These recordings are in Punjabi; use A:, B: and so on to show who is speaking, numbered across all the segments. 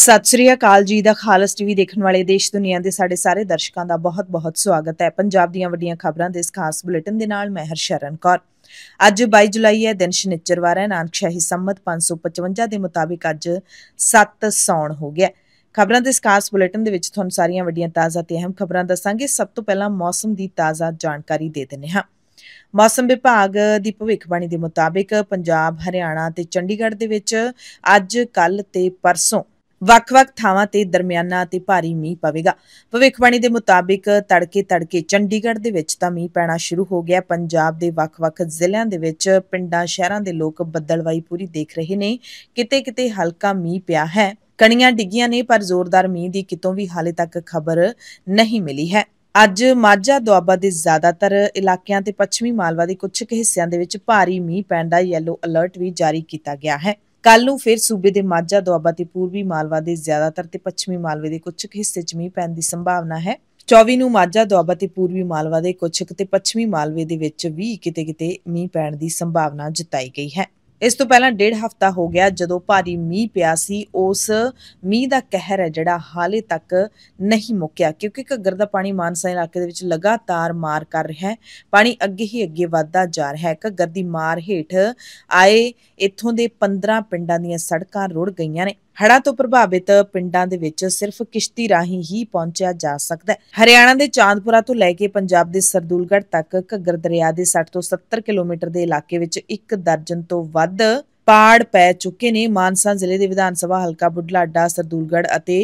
A: ਸਤਿ ਸ੍ਰੀ ਅਕਾਲ ਜੀ ਦਾ ਖਾਲਸ ਟੀਵੀ ਦੇਖਣ ਵਾਲੇ ਦੇਸ਼ ਦੁਨੀਆ ਦੇ ਸਾਡੇ ਸਾਰੇ ਦਰਸ਼ਕਾਂ ਦਾ ਬਹੁਤ-ਬਹੁਤ ਸਵਾਗਤ ਹੈ ਪੰਜਾਬ ਦੀਆਂ ਵੱਡੀਆਂ ਖਬਰਾਂ ਦੇ ਇਸ ਖਾਸ ਬੁਲੇਟਿਨ ਦੇ ਨਾਲ ਮੈਂ ਹਰਸ਼ਰਨ ਕੌਰ ਅੱਜ 22 ਜੁਲਾਈ ਹੈ ਦਿਨ ਸ਼ਨੀਚਰਵਾਰ ਹੈ ਨਾਨਕਸ਼ਾਹੀ ਸੰਮਤ 555 ਦੇ ਮੁਤਾਬਿਕ ਅੱਜ 7 ਸੌਣ ਹੋ ਗਿਆ ਖਬਰਾਂ ਦੇ ਇਸ ਖਾਸ ਬੁਲੇਟਿਨ ਦੇ ਵਿੱਚ ਤੁਹਾਨੂੰ ਸਾਰੀਆਂ ਵੱਡੀਆਂ ਤਾਜ਼ਾ ਤੇ ਅਹਿਮ ਖਬਰਾਂ ਦੱਸਾਂਗੇ ਸਭ ਤੋਂ ਪਹਿਲਾਂ ਮੌਸਮ ਦੀ ਤਾਜ਼ਾ ਜਾਣਕਾਰੀ ਦੇ ਦਿੰਨੇ ਹਾਂ ਮੌਸਮ ਵਿਭਾਗ ਦੀ ਭਵਿੱਖਬਾਣੀ ਦੇ ਮੁਤਾਬਿਕ ਪੰਜਾਬ ਹਰਿਆਣਾ ਤੇ ਚੰਡੀਗੜ੍ਹ ਦੇ ਵਿੱਚ ਅੱਜ ਕੱਲ ਤੇ ਪਰਸੋਂ ਵੱਖ-ਵੱਖ ਥਾਵਾਂ ਤੇ ਦਰਮਿਆਨਾ ਤੇ ਭਾਰੀ ਮੀਂਹ ਪਵੇਗਾ ਭਵਿੱਖਬਾਣੀ ਦੇ ਮੁਤਾਬਿਕ ਤੜਕੇ ਤੜਕੇ ਚੰਡੀਗੜ੍ਹ ਦੇ ਵਿੱਚ ਤਾਂ ਮੀਂਹ ਪੈਣਾ ਸ਼ੁਰੂ ਹੋ ਗਿਆ ਪੰਜਾਬ ਦੇ ਵੱਖ-ਵੱਖ ਜ਼ਿਲ੍ਹਿਆਂ ਦੇ ਵਿੱਚ ਪਿੰਡਾਂ ਸ਼ਹਿਰਾਂ ਦੇ ਲੋਕ ਬੱਦਲਵਾਈ ਪੂਰੀ ਦੇਖ ਰਹੇ ਨੇ ਕਿਤੇ-ਕਿਤੇ ਹਲਕਾ ਮੀਂਹ ਪਿਆ ਹੈ ਕਣੀਆਂ ਡਿੱਗੀਆਂ ਨੇ ਪਰ ਜ਼ੋਰਦਾਰ ਮੀਂਹ ਦੀ ਕਿਤੋਂ ਵੀ ਹਾਲੇ ਤੱਕ ਖਬਰ ਨਹੀਂ ਮਿਲੀ ਹੈ ਅੱਜ ਮਾਝਾ ਦੁਆਬਾ ਦੇ ਜ਼ਿਆਦਾਤਰ ਇਲਾਕਿਆਂ ਤੇ ਪੱਛਮੀ ਮਾਲਵਾ ਦੇ ਕੁਝ ਹਿੱਸਿਆਂ ਦੇ ਵਿੱਚ ਭਾਰੀ ਮੀਂਹ ਪੈਣ ਦਾ ਯੈਲੋ ਅਲਰਟ ਵੀ ਜਾਰੀ ਕੀਤਾ ਗਿਆ ਹੈ ਕੱਲ ਨੂੰ ਫਿਰ ਸੂਬੇ ਦੇ ਮਾਝਾ ਦੁਆਬਾ ਤੇ ਪੂਰਬੀ ਮਾਲਵਾ ਦੇ ਜ਼ਿਆਦਾਤਰ ਤੇ ਪੱਛਮੀ ਮਾਲਵੇ ਦੇ ਕੁਝ ਹਿੱਸੇ 'ਚ ਮੀਂਹ ਪੈਣ ਦੀ ਸੰਭਾਵਨਾ ਹੈ 24 ਨੂੰ ਮਾਝਾ ਦੁਆਬਾ ਤੇ ਪੂਰਬੀ ਮਾਲਵਾ ਦੇ ਕੁਝ ਤੇ ਪੱਛਮੀ ਮਾਲਵੇ ਦੇ ਵਿੱਚ ਵੀ ਕਿਤੇ-ਕਿਤੇ ਮੀਂਹ ਪੈਣ ਦੀ ਸੰਭਾਵਨਾ ਜਤਾਈ ਗਈ ਹੈ ਇਸ ਤੋਂ ਪਹਿਲਾਂ ਡੇਢ ਹਫ਼ਤਾ ਹੋ ਗਿਆ ਜਦੋਂ ਭਾਰੀ ਮੀਂਹ ਪਿਆ ਸੀ ਉਸ ਮੀਂਹ ਦਾ ਕਹਿਰ ਹੈ ਜਿਹੜਾ ਹਾਲੇ ਤੱਕ ਨਹੀਂ ਮੁੱਕਿਆ ਕਿਉਂਕਿ ਘੱਗਰ ਦਾ ਪਾਣੀ ਮਾਨਸਾ ਇਲਾਕੇ ਦੇ ਵਿੱਚ ਲਗਾਤਾਰ ਮਾਰ ਕਰ ਰਿਹਾ ਹੈ ਪਾਣੀ ਅੱਗੇ ਹੀ ਅੱਗੇ ਵਧਦਾ ਜਾ ਰਿਹਾ ਹੈ ਘੱਗਰ ਦੀ ਮਾਰ ਹੇਠ ਆਏ ਇੱਥੋਂ ਦੇ 15 ਪਿੰਡਾਂ ਦੀਆਂ ਸੜਕਾਂ ਰੁੜ ਗਈਆਂ ਨੇ ਹੜ੍ਹਾਂ ਤੋਂ ਪ੍ਰਭਾਵਿਤ ਪਿੰਡਾਂ ਦੇ ਵਿੱਚ ਸਿਰਫ ਕਿਸ਼ਤੀ ਰਾਹੀਂ ਹੀ ਪਹੁੰਚਿਆ ਜਾ ਸਕਦਾ ਹੈ ਹਰਿਆਣਾ ਦੇ ਚਾਂਦਪੁਰਾ ਤੋਂ ਲੈ ਕੇ ਪੰਜਾਬ ਦੇ ਸਰਦੂਲਗੜ੍ਹ ਤੱਕ ਘੱਗਰ ਦਰਿਆ ਦੇ 60 ਤੋਂ 70 ਕਿਲੋਮੀਟਰ ਦੇ ਇਲਾਕੇ ਵਿੱਚ ਇੱਕ ਦਰਜਨ ਤੋਂ ਵੱਧ ਪਾੜ ਪੈ ਚੁੱਕੇ ਨੇ ਮਾਨਸਾ ਜ਼ਿਲ੍ਹੇ ਦੇ ਵਿਧਾਨ ਸਭਾ ਹਲਕਾ ਬੁੱਢਲਾਡਾ ਸਰਦੂਲਗੜ ਅਤੇ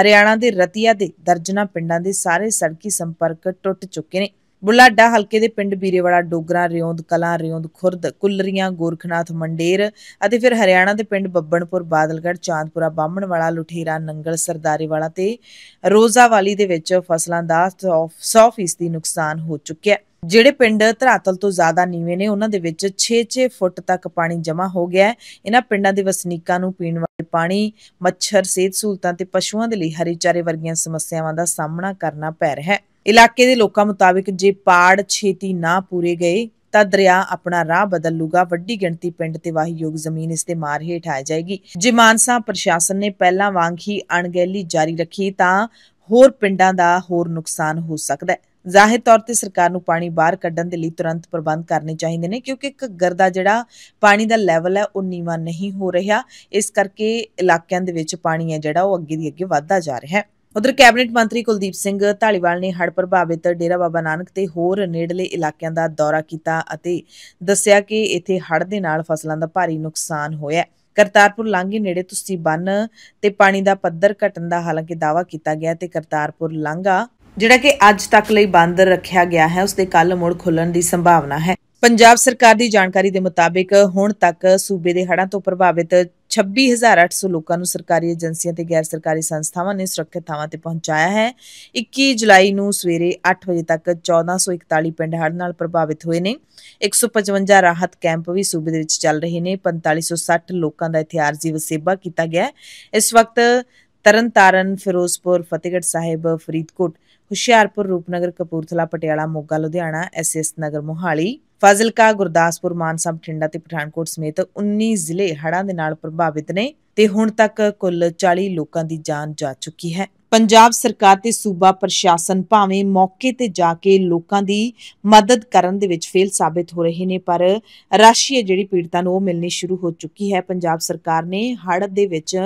A: ਹਰਿਆਣਾ ਦੇ ਰਤੀਆ ਦੇ ਦਰਜਨਾ ਪਿੰਡਾਂ ਦੇ ਸਾਰੇ ਸੜਕੀ ਸੰਪਰਕ ਟੁੱਟ ਚੁੱਕੇ ਨੇ ਬੁਲਾਡਾ ਹਲਕੇ ਦੇ ਪਿੰਡ ਬੀਰੇਵਾਲਾ ਡੋਗਰਾ ਰਿਉਂਦ ਕਲਾ ਰਿਉਂਦ ਖੁਰਦ ਕੁੱਲਰੀਆਂ ਗੋਰਖਨਾਥ ਮੰਡੇਰ ਅਤੇ ਫਿਰ ਹਰਿਆਣਾ ਦੇ ਪਿੰਡ ਬੱਬਣਪੁਰ ਬਾਦਲਗੜ ਚਾਂਦਪੁਰਾ ਬਾਹਮਣਵਾਲਾ ਲੁਠੇਰਾ ਨੰਗਲ ਵਾਲਾ ਤੇ ਰੋਜ਼ਾਵਾਲੀ ਦੇ ਵਿੱਚ ਫਸਲਾਂ ਦਾ 100% ਨੁਕਸਾਨ ਹੋ ਚੁੱਕਿਆ ਜਿਹੜੇ ਪਿੰਡ ਧਰਾਤਲ ਤੋਂ ਜ਼ਿਆਦਾ ਨੀਵੇਂ ਨੇ ਉਹਨਾਂ ਦੇ ਵਿੱਚ 6-6 ਫੁੱਟ ਤੱਕ ਪਾਣੀ ਜਮ੍ਹਾਂ ਹੋ ਗਿਆ ਹੈ ਇਹਨਾਂ ਪਿੰਡਾਂ ਦੇ ਵਸਨੀਕਾਂ ਨੂੰ ਪੀਣ ਵਾਲੇ ਪਾਣੀ ਮੱਛਰ ਸਿਹਤ ਸਹੂਲਤਾਂ ਤੇ ਪਸ਼ੂਆਂ ਦੇ ਲਈ ਹਰੀ ਚਾਰੇ ਵਰਗੀਆਂ ਸਮੱਸਿਆਵਾਂ ਦਾ ਸਾਹਮਣਾ ਕਰਨਾ ਪੈ ਰਿਹਾ ਹੈ ਇਲਾਕੇ ਦੇ ਲੋਕਾਂ ਮੁਤਾਬਕ ਜੇ ਪਾੜ ਛੇਤੀ ਨਾ ਪੂਰੇ ਗਏ ਤਾਂ ਦਰਿਆ ਆਪਣਾ ਰਾਹ ਬਦਲ ਲੂਗਾ ਵੱਡੀ ਗਿਣਤੀ ਪਿੰਡ ਤੇ ਵਾਹੀਯੋਗ ਜ਼ਮੀਨ ਇਸ ਤੇ ਮਾਰ ਹੇਠ ਆ ਜਾਏਗੀ ਜੇ ਮਾਨਸਾ ਪ੍ਰਸ਼ਾਸਨ ਨੇ ਪਹਿਲਾਂ ਵਾਂਗ ਹੀ ਅਣਗਹਿਲੀ ਜਾਰੀ ਰੱਖੀ ਤਾਂ ਹੋਰ ਪਿੰਡਾਂ ਦਾ ਹੋਰ ਨੁਕਸਾਨ ਹੋ ਸਕਦਾ ਹੈ ਜ਼ਾਹਿਰ ਤੌਰ ਤੇ ਸਰਕਾਰ ਨੂੰ ਪਾਣੀ ਬਾਹਰ ਕੱਢਣ ਦੇ ਲਈ ਤੁਰੰਤ ਪ੍ਰਬੰਧ ਕਰਨੇ ਚਾਹੀਦੇ ਨੇ ਕਿਉਂਕਿ ਘੱਗਰ ਦਾ ਜਿਹੜਾ ਪਾਣੀ ਦਾ ਲੈਵਲ ਹੈ ਉਹ ਨੀਵਾ ਨਹੀਂ ਹੋ ਰਿਹਾ ਇਸ ਕਰਕੇ ਇਲਾਕਿਆਂ ਦੇ ਵਿੱਚ ਪਾਣੀ ਹੈ ਜਿਹੜਾ ਉਹ ਅੱਗੇ ਦੀ ਅੱਗੇ ਵਧਦਾ ਜਾ ਰਿਹਾ ਹੈ ਉਧਰ ਕੈਬਨਿਟ ਮੰਤਰੀ ਕੁਲਦੀਪ ਸਿੰਘ ਢਾਲੀਵਾਲ ਨੇ ਹੜ੍ਹ ਪ੍ਰਭਾਵਿਤ ਡੇਰਾ ਬਾਬਾ ਨਾਨਕ ਤੇ ਹੋਰ ਨੇੜਲੇ ਇਲਾਕਿਆਂ ਦਾ ਦੌਰਾ ਕੀਤਾ ਅਤੇ ਦੱਸਿਆ ਕਿ ਇੱਥੇ ਹੜ੍ਹ ਦੇ ਨਾਲ ਫਸਲਾਂ ਦਾ ਭਾਰੀ ਨੁਕਸਾਨ ਹੋਇਆ ਕਰਤਾਰਪੁਰ ਲਾਂਘੇ ਨੇੜੇ ਤੁਸੀਂ ਬੰਨ ਤੇ ਪਾਣੀ ਦਾ ਪੱਧਰ ਘਟਣ ਦਾ ਹਾਲਾਂਕਿ ਦਾਵਾ ਕੀਤਾ ਗਿਆ ਤੇ ਕਰਤਾਰਪੁਰ ਲਾਂਘਾ ਜਿਹੜਾ ਕਿ ਅੱਜ ਤੱਕ ਲਈ ਬੰਦ ਰੱਖਿਆ ਗਿਆ ਹੈ ਉਸ ਦੇ ਕੱਲ ਮੁੜ ਖੁੱਲਣ ਦੀ ਸੰਭਾਵਨਾ ਹੈ ਪੰਜਾਬ ਸਰਕਾਰ ਦੀ ਜਾਣਕਾਰੀ ਦੇ ਮੁਤਾਬਿਕ ਹੁਣ ਤੱਕ ਸੂਬੇ ਦੇ ਹੜ੍ਹਾਂ ਤੋਂ ਪ੍ਰਭਾਵਿਤ 26800 ਲੋਕਾਂ ਨੂੰ ਸਰਕਾਰੀ ਏਜੰਸੀਆਂ ਤੇ ਗੈਰ ਸਰਕਾਰੀ ਸੰਸਥਾਵਾਂ ਨੇ ਸੁਰੱਖਿਅਤ ਥਾਵਾਂ ਤੇ ਪਹੁੰਚਾਇਆ ਹੈ 21 ਜੁਲਾਈ ਨੂੰ ਸਵੇਰੇ 8 ਵਜੇ ਤੱਕ 1441 ਪਿੰਡ ਹੜ੍ਹ ਨਾਲ ਪ੍ਰਭਾਵਿਤ ਹੋਏ ਨੇ 155 ਰਾਹਤ ਕੈਂਪ ਵੀ ਸੂਬੇ ਦੇ ਵਿੱਚ ਚੱਲ ਰਹੇ ਨੇ 4560 ਲੋਕਾਂ ਦਾ ਇੱਥੇ ਆਰਜ਼ੀ ਵਸੇਬਾ ਕੀਤਾ ਗਿਆ ਇਸ ਵਕਤ ਤਰਨਤਾਰਨ ਫਿਰੋਜ਼ਪੁਰ ਫਤਿਹਗੜ੍ਹ ਸਾਹਿਬ ਫਰੀਦਕੋਟ ਹੁਸ਼ਿਆਰਪੁਰ ਰੂਪਨਗਰ ਕਪੂਰਥਲਾ ਪਟਿਆਲਾ ਮੋਗਾ ਲੁਧਿਆਣਾ ਐਸਐਸ ਨਗਰ ਮੋਹਾਲੀ ਫਾਜ਼ਿਲਕਾ ਗੁਰਦਾਸਪੁਰ ਮਾਨਸਾ ਬਠਿੰਡਾ ਤੇ ਪਠਾਨਕੋਟ ਸਮੇਤ 19 ਜ਼ਿਲ੍ਹੇ ਹੜ੍ਹਾਂ ਦੇ ਨਾਲ ਪ੍ਰਭਾਵਿਤ ਨੇ ਤੇ ਹੁਣ ਤੱਕ ਕੁੱਲ 40 ਲੋਕਾਂ ਦੀ ਜਾਨ ਜਾ ਚੁੱਕੀ ਹੈ ਪੰਜਾਬ ਸਰਕਾਰ ਤੇ ਸੂਬਾ ਪ੍ਰਸ਼ਾਸਨ ਭਾਵੇਂ ਮੌਕੇ ਤੇ ਜਾ ਕੇ ਲੋਕਾਂ ਦੀ ਮਦਦ ਕਰਨ ਦੇ ਵਿੱਚ ਫੇਲ ਸਾਬਿਤ ਹੋ ਰਹੇ ਨੇ ਪਰ ਰਾਸ਼ੀ ਜਿਹੜੀ ਪੀੜਤਾਂ ਨੂੰ ਉਹ ਮਿਲਣੀ ਸ਼ੁਰੂ ਹੋ ਚੁੱਕੀ ਹੈ ਪੰਜਾਬ ਸਰਕਾਰ ਨੇ ਹੜ੍ਹ ਦੇ ਵਿੱਚ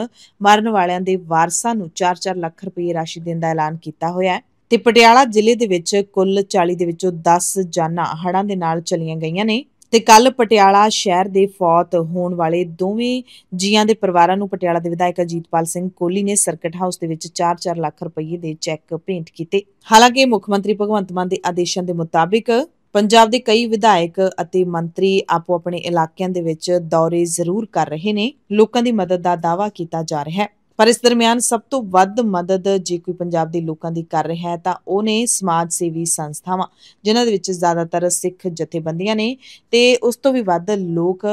A: ਮਰਨ ਵਾਲਿਆਂ ਦੇ ਵਾਰਸਾਂ ਨੂੰ 4-4 ਲੱਖ ਰੁਪਏ ਰਾਸ਼ੀ ਦੇਣ ਦਾ ਐਲਾਨ ਕੀਤਾ ਹੋਇਆ ਹੈ ਤੇ ਪਟਿਆਲਾ ਜ਼ਿਲ੍ਹੇ ਦੇ ਵਿੱਚ ਕੁੱਲ 40 ਦੇ ਵਿੱਚੋਂ 10 ਜਾਨਾਂ ਹੜ੍ਹਾਂ ਦੇ ਨਾਲ ਚਲੀਆਂ ਗਈਆਂ ਨੇ ਤੇ ਕੱਲ ਪਟਿਆਲਾ ਸ਼ਹਿਰ ਦੇ ਫੌਤ ਹੋਣ ਵਾਲੇ ਦੋਵੇਂ ਜੀਆਂ ਦੇ ਪਰਿਵਾਰਾਂ ਨੂੰ ਪਟਿਆਲਾ ਦੇ ਵਿਧਾਇਕ ਅਜੀਤਪਾਲ ਸਿੰਘ ਕੋਲੀ ਨੇ ਸਰਕਟ ਹਾਊਸ ਦੇ ਵਿੱਚ 4-4 ਲੱਖ ਰੁਪਏ ਦੇ ਚੈੱਕ ਭੇਂਟ ਕੀਤੇ ਹਾਲਾਂਕਿ ਮੁੱਖ ਮੰਤਰੀ ਭਗਵੰਤ ਮਾਨ ਦੇ ਆਦੇਸ਼ਾਂ ਦੇ ਮੁਤਾਬਿਕ ਪੰਜਾਬ ਦੇ ਕਈ ਵਿਧਾਇਕ ਅਤੇ ਮੰਤਰੀ ਆਪੋ ਆਪਣੇ ਇਲਾਕਿਆਂ ਦੇ ਵਿੱਚ ਦੌਰੇ ਜ਼ਰੂਰ ਕਰ ਰਹੇ ਨੇ ਲੋਕਾਂ ਦੀ ਮਦਦ ਦਾ ਦਾਵਾ ਕੀਤਾ ਜਾ ਰਿਹਾ ਹੈ ਪਰ ਇਸ ਦਰਮਿਆਨ ਸਭ ਤੋਂ ਵੱਧ ਮਦਦ ਜੇ ਕੋਈ ਪੰਜਾਬ ਦੇ ਲੋਕਾਂ ਦੀ ਕਰ ਰਿਹਾ ਹੈ ਤਾਂ ਉਹ ਨੇ ਸਮਾਜ ਸੇਵੀ ਸੰਸਥਾਵਾਂ ਜਿਨ੍ਹਾਂ ਦੇ ਵਿੱਚ ਜ਼ਿਆਦਾਤਰ ਸਿੱਖ ਜਥੇਬੰਦੀਆਂ ਨੇ ਤੇ ਉਸ ਤੋਂ ਵੀ ਵੱਧ ਲੋਕ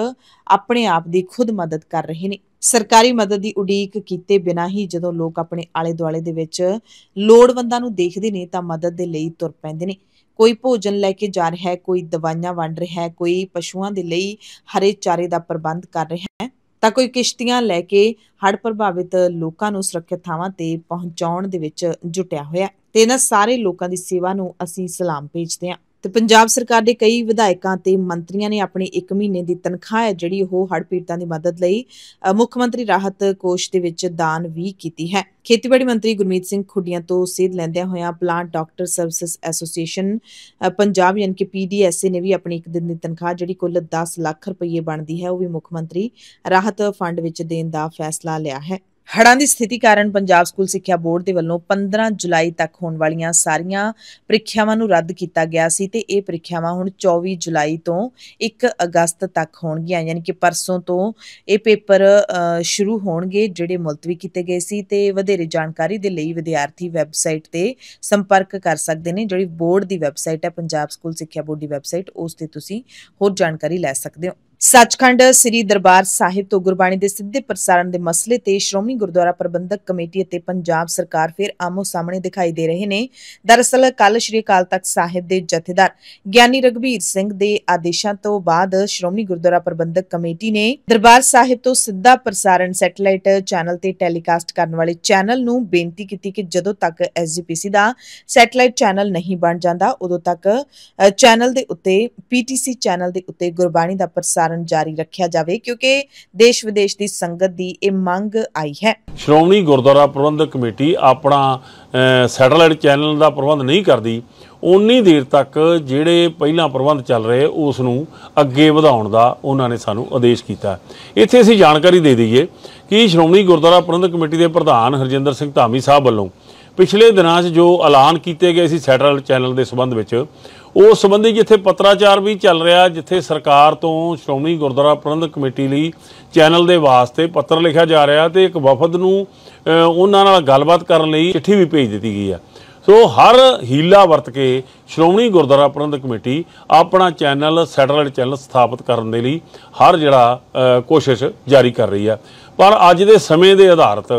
A: ਆਪਣੇ ਆਪ ਦੀ ਖੁਦ ਮਦਦ ਕਰ ਰਹੇ ਨੇ ਸਰਕਾਰੀ ਮਦਦ ਦੀ ਉਡੀਕ ਕੀਤੇ ਬਿਨਾਂ ਹੀ ਜਦੋਂ ਲੋਕ ਆਪਣੇ ਆਲੇ ਦੁਆਲੇ ਦੇ ਵਿੱਚ ਲੋੜਵੰਦਾਂ ਨੂੰ ਦੇਖਦੇ ਨੇ ਤਾਂ ਮਦਦ ਦੇ ਲਈ ਤੁਰ ਪੈਂਦੇ ਨੇ ਕੋਈ ਭੋਜਨ ਲੈ ਕੇ ਜਾ ਰਿਹਾ ਹੈ ਕੋਈ ਦਵਾਈਆਂ ਵੰਡ ਰਿਹਾ ਹੈ ਕੋਈ ਪਸ਼ੂਆਂ ਦੇ ਲਈ ਹਰੇ ਚਾਰੇ ਦਾ ਪ੍ਰਬੰਧ ਕਰ ਰਿਹਾ ਹੈ ਤਾਂ ਕੋਈ ਕਿਸ਼ਤੀਆਂ ਲੈ ਕੇ ਹੜ੍ਹ ਪ੍ਰਭਾਵਿਤ ਲੋਕਾਂ ਨੂੰ ਸੁਰੱਖਿਅਤ ਥਾਵਾਂ ਤੇ ਪਹੁੰਚਾਉਣ ਦੇ ਵਿੱਚ ਜੁਟਿਆ ਹੋਇਆ ਤੇ ਇਹਨਾਂ ਸਾਰੇ ਲੋਕਾਂ ਦੀ ਸੇਵਾ ਨੂੰ ਅਸੀਂ ਸਲਾਮ ਭੇਜਦੇ ਹਾਂ ਤੇ ਪੰਜਾਬ ਸਰਕਾਰ ਦੇ ਕਈ ਵਿਧਾਇਕਾਂ ਤੇ ਮੰਤਰੀਆਂ ਨੇ ਆਪਣੀ 1 ਮਹੀਨੇ ਦੀ ਤਨਖਾਹ ਹੈ ਜਿਹੜੀ ਉਹ ਹੜ੍ਹ ਪੀੜਤਾਂ ਦੀ ਮਦਦ ਲਈ ਮੁੱਖ ਮੰਤਰੀ ਰਾਹਤ ਕੋਸ਼ ਦੇ ਵਿੱਚ ਦਾਨ ਵੀ ਕੀਤੀ ਹੈ ਖੇਤੀਬਾੜੀ ਮੰਤਰੀ ਗੁਰਮੀਤ ਸਿੰਘ ਖੁੱਡੀਆਂ ਤੋਂ ਸੇਧ ਲੈਂਦਿਆਂ ਹੋਇਆਂ plant doctor services association Punjab ਯਾਨੀ ਕਿ ਪੀਡੀਐਸਏ ਨੇ ਵੀ ਆਪਣੀ ਇੱਕ ਦਿਨ ਦੀ ਤਨਖਾਹ ਜਿਹੜੀ ਕੁੱਲ 10 ਲੱਖ ਰੁਪਏ ਬਣਦੀ ਹੈ ਉਹ ਵੀ ਮੁੱਖ ਮੰਤਰੀ ਰਾਹਤ ਫੰਡ ਵਿੱਚ ਦੇਣ ਦਾ ਫੈਸਲਾ ਲਿਆ ਹੈ ਹੜਾਂ ਦੀ ਸਥਿਤੀ ਕਾਰਨ ਪੰਜਾਬ ਸਕੂਲ ਸਿੱਖਿਆ ਬੋਰਡ ਦੇ ਵੱਲੋਂ 15 ਜੁਲਾਈ ਤੱਕ ਹੋਣ ਵਾਲੀਆਂ ਸਾਰੀਆਂ ਪ੍ਰੀਖਿਆਵਾਂ ਨੂੰ ਰੱਦ ਕੀਤਾ ਗਿਆ ਸੀ ਤੇ ਇਹ ਪ੍ਰੀਖਿਆਵਾਂ ਹੁਣ 24 ਜੁਲਾਈ ਤੋਂ 1 ਅਗਸਤ ਤੱਕ ਹੋਣਗੀਆਂ ਯਾਨੀ ਕਿ ਪਰਸੋਂ ਤੋਂ ਇਹ ਪੇਪਰ ਸ਼ੁਰੂ ਹੋਣਗੇ ਜਿਹੜੇ ਮੁਲਤਵੀ ਕੀਤੇ ਗਏ ਸੀ ਤੇ ਵਧੇਰੇ ਜਾਣਕਾਰੀ ਦੇ ਲਈ ਵਿਦਿਆਰਥੀ ਵੈਬਸਾਈਟ ਤੇ ਸੰਪਰਕ ਕਰ ਸਕਦੇ ਨੇ ਜਿਹੜੀ ਬੋਰਡ ਦੀ ਵੈਬਸਾਈਟ ਹੈ ਪੰਜਾਬ ਸਕੂਲ ਸਿੱਖਿਆ ਬੋਰਡ ਦੀ ਵੈਬਸਾਈਟ ਉਸ ਤੇ ਤੁਸੀਂ ਹੋਰ ਜਾਣਕਾਰੀ ਲੈ ਸਕਦੇ ਹੋ ਸੱਚਖੰਡ ਸ੍ਰੀ ਦਰਬਾਰ ਸਾਹਿਬ ਤੋਂ ਗੁਰਬਾਣੀ ਦੇ ਸਿੱਧੇ ਪ੍ਰਸਾਰਣ ਦੇ ਮਸਲੇ ਤੇ ਸ਼੍ਰੋਮਣੀ ਗੁਰਦੁਆਰਾ ਪ੍ਰਬੰਧਕ ਕਮੇਟੀ ਅਤੇ ਪੰਜਾਬ ਸਰਕਾਰ ਫਿਰ ਆਮੋ ਸਾਹਮਣੇ ਦਿਖਾਈ ਦੇ ਰਹੇ ਨੇ ਦਰਅਸਲ ਕੱਲ ਸ਼੍ਰੀ ਅਕਾਲ ਤਖਤ ਸਾਹਿਬ ਦੇ ਜਥੇਦਾਰ ਗਿਆਨੀ ਰਗਵੀਰ ਸਿੰਘ ਦੇ ਆਦੇਸ਼ਾਂ ਤੋਂ ਬਾਅਦ ਸ਼੍ਰੋਮਣੀ ਗੁਰਦੁਆਰਾ ਪ੍ਰਬੰਧਕ ਕਮੇਟੀ ਨੇ ਦਰਬਾਰ ਸਾਹਿਬ ਤੋਂ ਸਿੱਧਾ ਪ੍ਰਸਾਰਣ ਸੈਟੇਲਾਈਟ ਚੈਨਲ ਤੇ ਟੈਲੀਕਾਸਟ ਕਰਨ ਵਾਲੇ ਚੈਨਲ ਨੂੰ ਬੇਨਤੀ ਕੀਤੀ ਕਿ ਜਦੋਂ ਤੱਕ ਐਸਜੀਪੀਸੀ ਦਾ ਸੈਟੇਲਾਈਟ ਚੈਨਲ ਨਹੀਂ ਬਣ ਜਾਂਦਾ ਉਦੋਂ ਤੱਕ ਚੈਨਲ ਦੇ ਉੱਤੇ ਪੀਟੀਸੀ ਚੈਨਲ ਦੇ ਉੱਤੇ ਗੁਰਬਾਣੀ ਦਾ ਪ੍ਰਸਾਰਣ ਪ੍ਰਸਾਰਣ ਜਾਰੀ ਰੱਖਿਆ ਜਾਵੇ ਕਿਉਂਕਿ ਦੇਸ਼ ਵਿਦੇਸ਼ ਦੀ ਸੰਗਤ ਦੀ ਇਹ ਮੰਗ ਆਈ ਹੈ
B: ਸ਼੍ਰੋਮਣੀ ਗੁਰਦੁਆਰਾ ਪ੍ਰਬੰਧਕ ਕਮੇਟੀ ਆਪਣਾ ਸੈਟਲਾਈਟ ਚੈਨਲ ਦਾ ਪ੍ਰਬੰਧ ਨਹੀਂ ਕਰਦੀ ਉਨੀ ਦੇਰ ਤੱਕ ਜਿਹੜੇ ਪਹਿਲਾਂ ਪ੍ਰਬੰਧ ਚੱਲ ਰਹੇ ਉਸ ਨੂੰ ਅੱਗੇ ਵਧਾਉਣ ਦਾ ਉਹਨਾਂ ਨੇ ਸਾਨੂੰ ਆਦੇਸ਼ ਕੀਤਾ ਇੱਥੇ ਅਸੀਂ ਜਾਣਕਾਰੀ ਦੇ ਦਈਏ ਕਿ ਸ਼੍ਰੋਮਣੀ ਗੁਰਦੁਆਰਾ ਪ੍ਰਬੰਧਕ ਕਮੇਟੀ ਦੇ ਪ੍ਰਧਾਨ ਹਰਜਿੰਦਰ ਸਿੰਘ ਧਾਮੀ ਸਾਹਿਬ ਵੱਲੋਂ ਪਿਛਲੇ ਦਿਨਾਂ 'ਚ ਜੋ ਐਲਾਨ ਕੀਤੇ ਗਏ ਸੀ ਸੈਟਰਲ ਚੈਨਲ ਦੇ ਸੰਬੰਧ ਵਿੱਚ ਉਸ ਸੰਬੰਧੀ ਜਿੱਥੇ ਪੱਤਰਾਚਾਰ ਵੀ ਚੱਲ ਰਿਹਾ ਜਿੱਥੇ ਸਰਕਾਰ ਤੋਂ ਸ਼੍ਰੋਮਣੀ ਗੁਰਦੁਆਰਾ ਪ੍ਰਬੰਧਕ ਕਮੇਟੀ ਲਈ ਚੈਨਲ ਦੇ ਵਾਸਤੇ ਪੱਤਰ ਲਿਖਿਆ ਜਾ ਰਿਹਾ ਤੇ ਇੱਕ ਵਫਦ ਨੂੰ ਉਹਨਾਂ ਨਾਲ ਗੱਲਬਾਤ ਕਰਨ ਲਈ ਚਿੱਠੀ ਵੀ ਭੇਜ ਦਿੱਤੀ ਗਈ ਆ ਸੋ ਹਰ ਹੀਲਾ ਵਰਤ ਕੇ ਸ਼੍ਰੋਮਣੀ ਗੁਰਦੁਆਰਾ ਪ੍ਰਬੰਧਕ ਕਮੇਟੀ ਆਪਣਾ ਚੈਨਲ ਸੈਟਲਾਈਟ ਚੈਨਲ ਸਥਾਪਿਤ ਕਰਨ ਦੇ ਲਈ ਹਰ ਜਿਹੜਾ ਕੋਸ਼ਿਸ਼ ਜਾਰੀ ਕਰ ਰਹੀ ਆ ਪਰ ਅੱਜ ਦੇ ਸਮੇਂ ਦੇ ਆਧਾਰਤ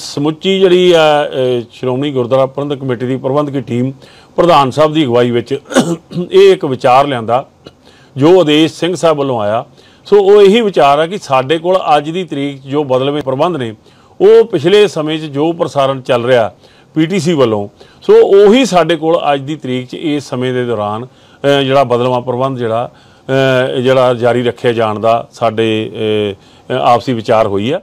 B: ਸਮੁੱਚੀ ਜਿਹੜੀ ਹੈ ਸ਼੍ਰੋਮਣੀ ਗੁਰਦੁਆਰਾ ਪ੍ਰਬੰਧਕ ਕਮੇਟੀ ਦੀ ਪ੍ਰਬੰਧਕੀ ਟੀਮ ਪ੍ਰਧਾਨ ਸਾਹਿਬ ਦੀ ਅਗਵਾਈ ਵਿੱਚ ਇਹ ਇੱਕ ਵਿਚਾਰ ਲਿਆਂਦਾ ਜੋ ਆਦੇਸ਼ ਸਿੰਘ ਸਾਹਿਬ ਵੱਲੋਂ ਆਇਆ ਸੋ ਉਹ ਇਹੀ ਵਿਚਾਰ ਆ ਕਿ ਸਾਡੇ ਕੋਲ ਅੱਜ ਦੀ ਤਰੀਕ ਜੋ ਬਦਲਵੇਂ ਪ੍ਰਬੰਧ ਨੇ ਉਹ ਪਿਛਲੇ ਸਮੇਂ 'ਚ ਜੋ ਪ੍ਰਸਾਰਣ ਚੱਲ ਰਿਹਾ ਪੀਟੀਸੀ ਵੱਲੋਂ ਸੋ ਉਹੀ ਸਾਡੇ ਕੋਲ ਅੱਜ ਦੀ ਤਰੀਕ 'ਚ ਇਸ ਸਮੇਂ ਦੇ ਦੌਰਾਨ ਜਿਹੜਾ ਬਦਲਵਾ ਪ੍ਰਬੰਧ ਜਿਹੜਾ ਜਿਹੜਾ ਜਾਰੀ ਰੱਖਿਆ ਜਾਣ ਦਾ ਸਾਡੇ ਆਪਸੀ ਵਿਚਾਰ ਹੋਈ ਆ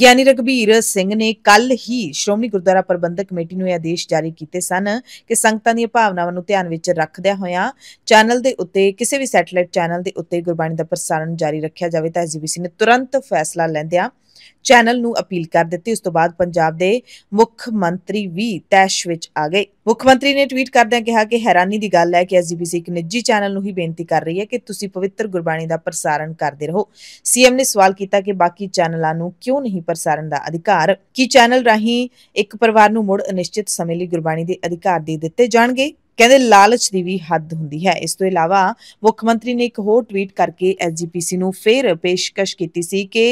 A: ਗਿਆਨੀ ਰਗਬੀਰ ਸਿੰਘ ਨੇ ਕੱਲ ਹੀ ਸ਼੍ਰੋਮਣੀ ਗੁਰਦੁਆਰਾ ਪ੍ਰਬੰਧਕ ਕਮੇਟੀ ਨੂੰ ਇਹ ਆਦੇਸ਼ ਜਾਰੀ ਕੀਤੇ ਸਨ ਕਿ ਸੰਗਤਾਂ ਦੀਆਂ ਭਾਵਨਾਵਾਂ ਨੂੰ ਧਿਆਨ ਵਿੱਚ ਰੱਖਦਿਆਂ ਹੋਇਆਂ ਚੈਨਲ ਦੇ ਉੱਤੇ ਕਿਸੇ ਵੀ ਸੈਟੇਲਾਈਟ ਚੈਨਲ ਦੇ ਉੱਤੇ ਗੁਰਬਾਣੀ ਦਾ ਪ੍ਰਸਾਰਣ ਜਾਰੀ ਰੱਖਿਆ ਜਾਵੇ ਤਾਂ ਐਸਜੀਬੀਸੀ ਨੇ ਤੁਰੰਤ ਫੈਸਲਾ ਲੈਂਦਿਆਂ ਚੈਨਲ ਨੂੰ ਅਪੀਲ ਕਰ ਦਿੱਤੀ ਉਸ ਤੋਂ ਬਾਅਦ ਪੰਜਾਬ ਦੇ ਮੁੱਖ ਮੰਤਰੀ ਵੀ ਤੈਸ਼ ਵਿੱਚ ਆ ਗਏ ਮੁੱਖ ਮੰਤਰੀ ਨੇ ਟਵੀਟ ਕਰਦਿਆਂ ਕਿਹਾ ਕਿ ਹੈਰਾਨੀ ਦੀ ਗੱਲ ਹੈ ਕਿ ਐਸਜੀਬੀਸੀ ਇੱਕ ਨਿੱਜੀ ਚੈਨਲ ਨੂੰ ਹੀ ਬੇਨਤੀ ਕਰ ਰਹੀ ਹੈ ਕਿ ਤੁਸੀਂ ਪਵਿੱਤਰ ਗੁਰਬਾਣੀ ਦਾ ਪ੍ਰਸਾਰਣ ਕਰਦੇ ਰਹੋ ਸੀਐਮ ਨੇ ਸਵਾਲ ਕੀਤਾ ਕਿ ਬਾਕੀ ਚੈਨਲਾਂ ਨੂੰ ਕਿਉਂ ਨਹੀਂ ਪ੍ਰਸਾਰਣ ਦਾ ਅਧਿਕਾਰ ਕੀ ਚੈਨਲ ਰਾਹੀਂ ਇੱਕ ਪਰਿਵਾਰ ਨੂੰ ਮੁੜ ਅਨਿਸ਼ਚਿਤ ਸਮੇਂ ਲਈ ਗੁਰਬਾਣੀ ਦੇ ਅਧਿਕਾਰ ਦੇ ਦਿੱਤੇ ਜਾਣਗੇ ਕਹਿੰਦੇ ਲਾਲਚ ਦੀ ਵੀ ਹੱਦ ਹੁੰਦੀ ਹੈ ਇਸ ਤੋਂ ਇਲਾਵਾ ਮੁੱਖ ਮੰਤਰੀ ਨੇ ਇੱਕ ਹੋਰ ਟਵੀਟ ਕਰਕੇ ਐਸਜੀਪੀਸੀ ਨੂੰ ਫੇਰ ਪੇਸ਼ਕਸ਼ ਕੀਤੀ ਸੀ ਕਿ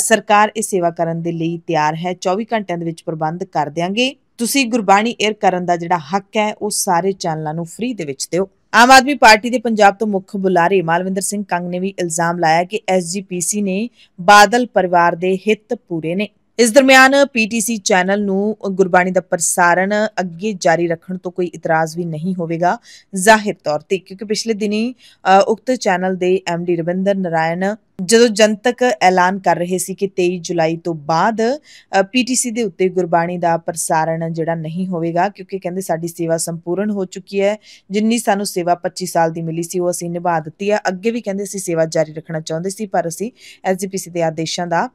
A: ਸਰਕਾਰ ਇਹ ਸੇਵਾ ਕਰਨ ਦੇ ਲਈ ਤਿਆਰ ਹੈ 24 ਘੰਟਿਆਂ ਦੇ ਵਿੱਚ ਪ੍ਰਬੰਧ ਕਰ ਦਿਆਂਗੇ ਤੁਸੀਂ ਗੁਰਬਾਣੀ 에ਅਰ ਕਰਨ ਦਾ ਜਿਹੜਾ ਹੱਕ ਹੈ ਉਹ ਸਾਰੇ ਚੈਨਲਾਂ ਨੂੰ ਫ੍ਰੀ ਦੇ ਵਿੱਚ ਦਿਓ ਆਮ ਆਦਮੀ ਪਾਰਟੀ ਦੇ ਪੰਜਾਬ ਤੋਂ ਮੁੱਖ ਬੁਲਾਰੇ ਮਾਲਵਿੰਦਰ ਸਿੰਘ ਕੰਗ ਨੇ ਵੀ ਇਲਜ਼ਾਮ ਲਾਇਆ ਕਿ ਐਸਜੀਪੀਸੀ ਨੇ ਬਾਦਲ ਪਰਿਵਾਰ ਦੇ ਹਿੱਤ ਪੂਰੇ ਨੇ ਇਸ ਦਰਮਿਆਨ ਪੀਟੀਸੀ ਚੈਨਲ ਨੂੰ ਗੁਰਬਾਣੀ ਦਾ ਪ੍ਰਸਾਰਣ ਅੱਗੇ ਜਾਰੀ ਰੱਖਣ ਤੋਂ ਕੋਈ ਇਤਰਾਜ਼ ਵੀ ਨਹੀਂ ਹੋਵੇਗਾ ਜ਼ਾਹਿਰ ਤੌਰ ਤੇ ਕਿਉਂਕਿ ਪਿਛਲੇ ਦਿਨੀ ਉਕਤ ਚੈਨਲ ਦੇ ਐਮਡੀ ਰਵਿੰਦਰ ਨਰਾਇਣ ਜਦੋਂ ਜਨਤਕ ਐਲਾਨ ਕਰ ਰਹੇ ਸੀ ਕਿ 23 ਜੁਲਾਈ ਤੋਂ ਬਾਅਦ ਪੀਟੀਸੀ ਦੇ ਉੱਤੇ ਗੁਰਬਾਣੀ ਦਾ ਪ੍ਰਸਾਰਣ ਜਿਹੜਾ ਨਹੀਂ ਹੋਵੇਗਾ ਕਿਉਂਕਿ ਕਹਿੰਦੇ ਸਾਡੀ ਸੇਵਾ ਸੰਪੂਰਨ ਹੋ ਚੁੱਕੀ ਹੈ ਜਿੰਨੀ ਸਾਨੂੰ ਸੇਵਾ 25 ਸਾਲ ਦੀ ਮਿਲੀ ਸੀ ਉਹ ਅਸੀਂ ਨਿਭਾ ਦਿੱਤੀ ਹੈ ਅੱਗੇ ਵੀ ਕਹਿੰਦੇ ਸੀ ਸੇਵਾ ਜਾਰੀ ਰੱਖਣਾ ਚਾਹੁੰਦੇ ਸੀ ਪਰ ਅਸੀਂ ਐਸਜੀਪੀਸੀ ਦੇ ਆਦੇਸ਼ਾਂ ਦਾ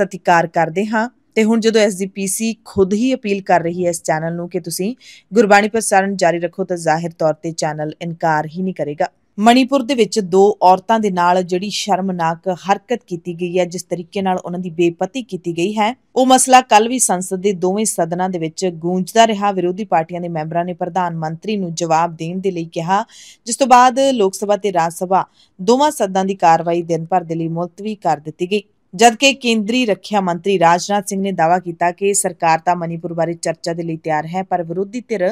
A: ਸਤਿਕਾਰ ਕਰਦੇ ਹਾਂ ਤੇ ਹੁਣ ਜਦੋਂ ਐਸਜੀਪੀਸੀ ਖੁਦ ਹੀ ਅਪੀਲ ਕਰ ਰਹੀ ਹੈ ਇਸ ਚੈਨਲ ਨੂੰ ਕਿ ਤੁਸੀਂ ਗੁਰਬਾਣੀ ਪ੍ਰਸਾਰਣ ਜਾਰੀ ਰੱਖੋ ਤਾਂ ਜ਼ਾਹਿਰ ਤੌਰ ਤੇ ਚੈਨਲ ਇਨਕਾਰ ਹੀ ਨਹੀਂ ਕਰੇਗਾ ਮਣੀਪੁਰ ਦੇ ਵਿੱਚ ਦੋ ਔਰਤਾਂ ਦੇ ਨਾਲ ਜਿਹੜੀ ਸ਼ਰਮਨਾਕ ਹਰਕਤ ਕੀਤੀ ਗਈ ਹੈ ਜਿਸ ਤਰੀਕੇ ਨਾਲ ਉਹਨਾਂ ਦੀ ਬੇਪਤੀ ਕੀਤੀ ਗਈ ਹੈ ਉਹ ਮਸਲਾ ਕੱਲ ਵੀ ਸੰਸਦ ਦੇ ਦੋਵੇਂ ਸਦਨਾਂ ਦੇ ਵਿੱਚ ਗੂੰਜਦਾ ਰਿਹਾ ਵਿਰੋਧੀ ਪਾਰਟੀਆਂ ਦੇ ਮੈਂਬਰਾਂ ਨੇ ਪ੍ਰਧਾਨ ਮੰਤਰੀ ਨੂੰ ਜਵਾਬ ਦੇਣ ਦੇ ਲਈ ਕਿਹਾ ਜਿਸ ਤੋਂ ਬਾਅਦ ਲੋਕ ਸਭਾ ਤੇ ਰਾਜ ਸਭਾ ਦੋਵਾਂ ਸਦਨਾਂ ਦੀ ਕਾਰਵਾਈ ਦਿਨ ਭਰ ਦੇ ਲਈ ਮੁਲਤਵੀ ਕਰ ਦਿੱਤੀ ਗਈ ਜਦਕਿ ਕੇਂਦਰੀ ਰੱਖਿਆ ਮੰਤਰੀ ਰਾਜਨਾਥ ਸਿੰਘ ਨੇ ਦਾਵਾ ਕੀਤਾ ਕਿ ਸਰਕਾਰ ਤਾਂ ਮਨੀਪੁਰ ਬਾਰੇ ਚਰਚਾ ਦੇ ਲਈ ਤਿਆਰ ਹੈ ਪਰ ਵਿਰੋਧੀ ਧਿਰ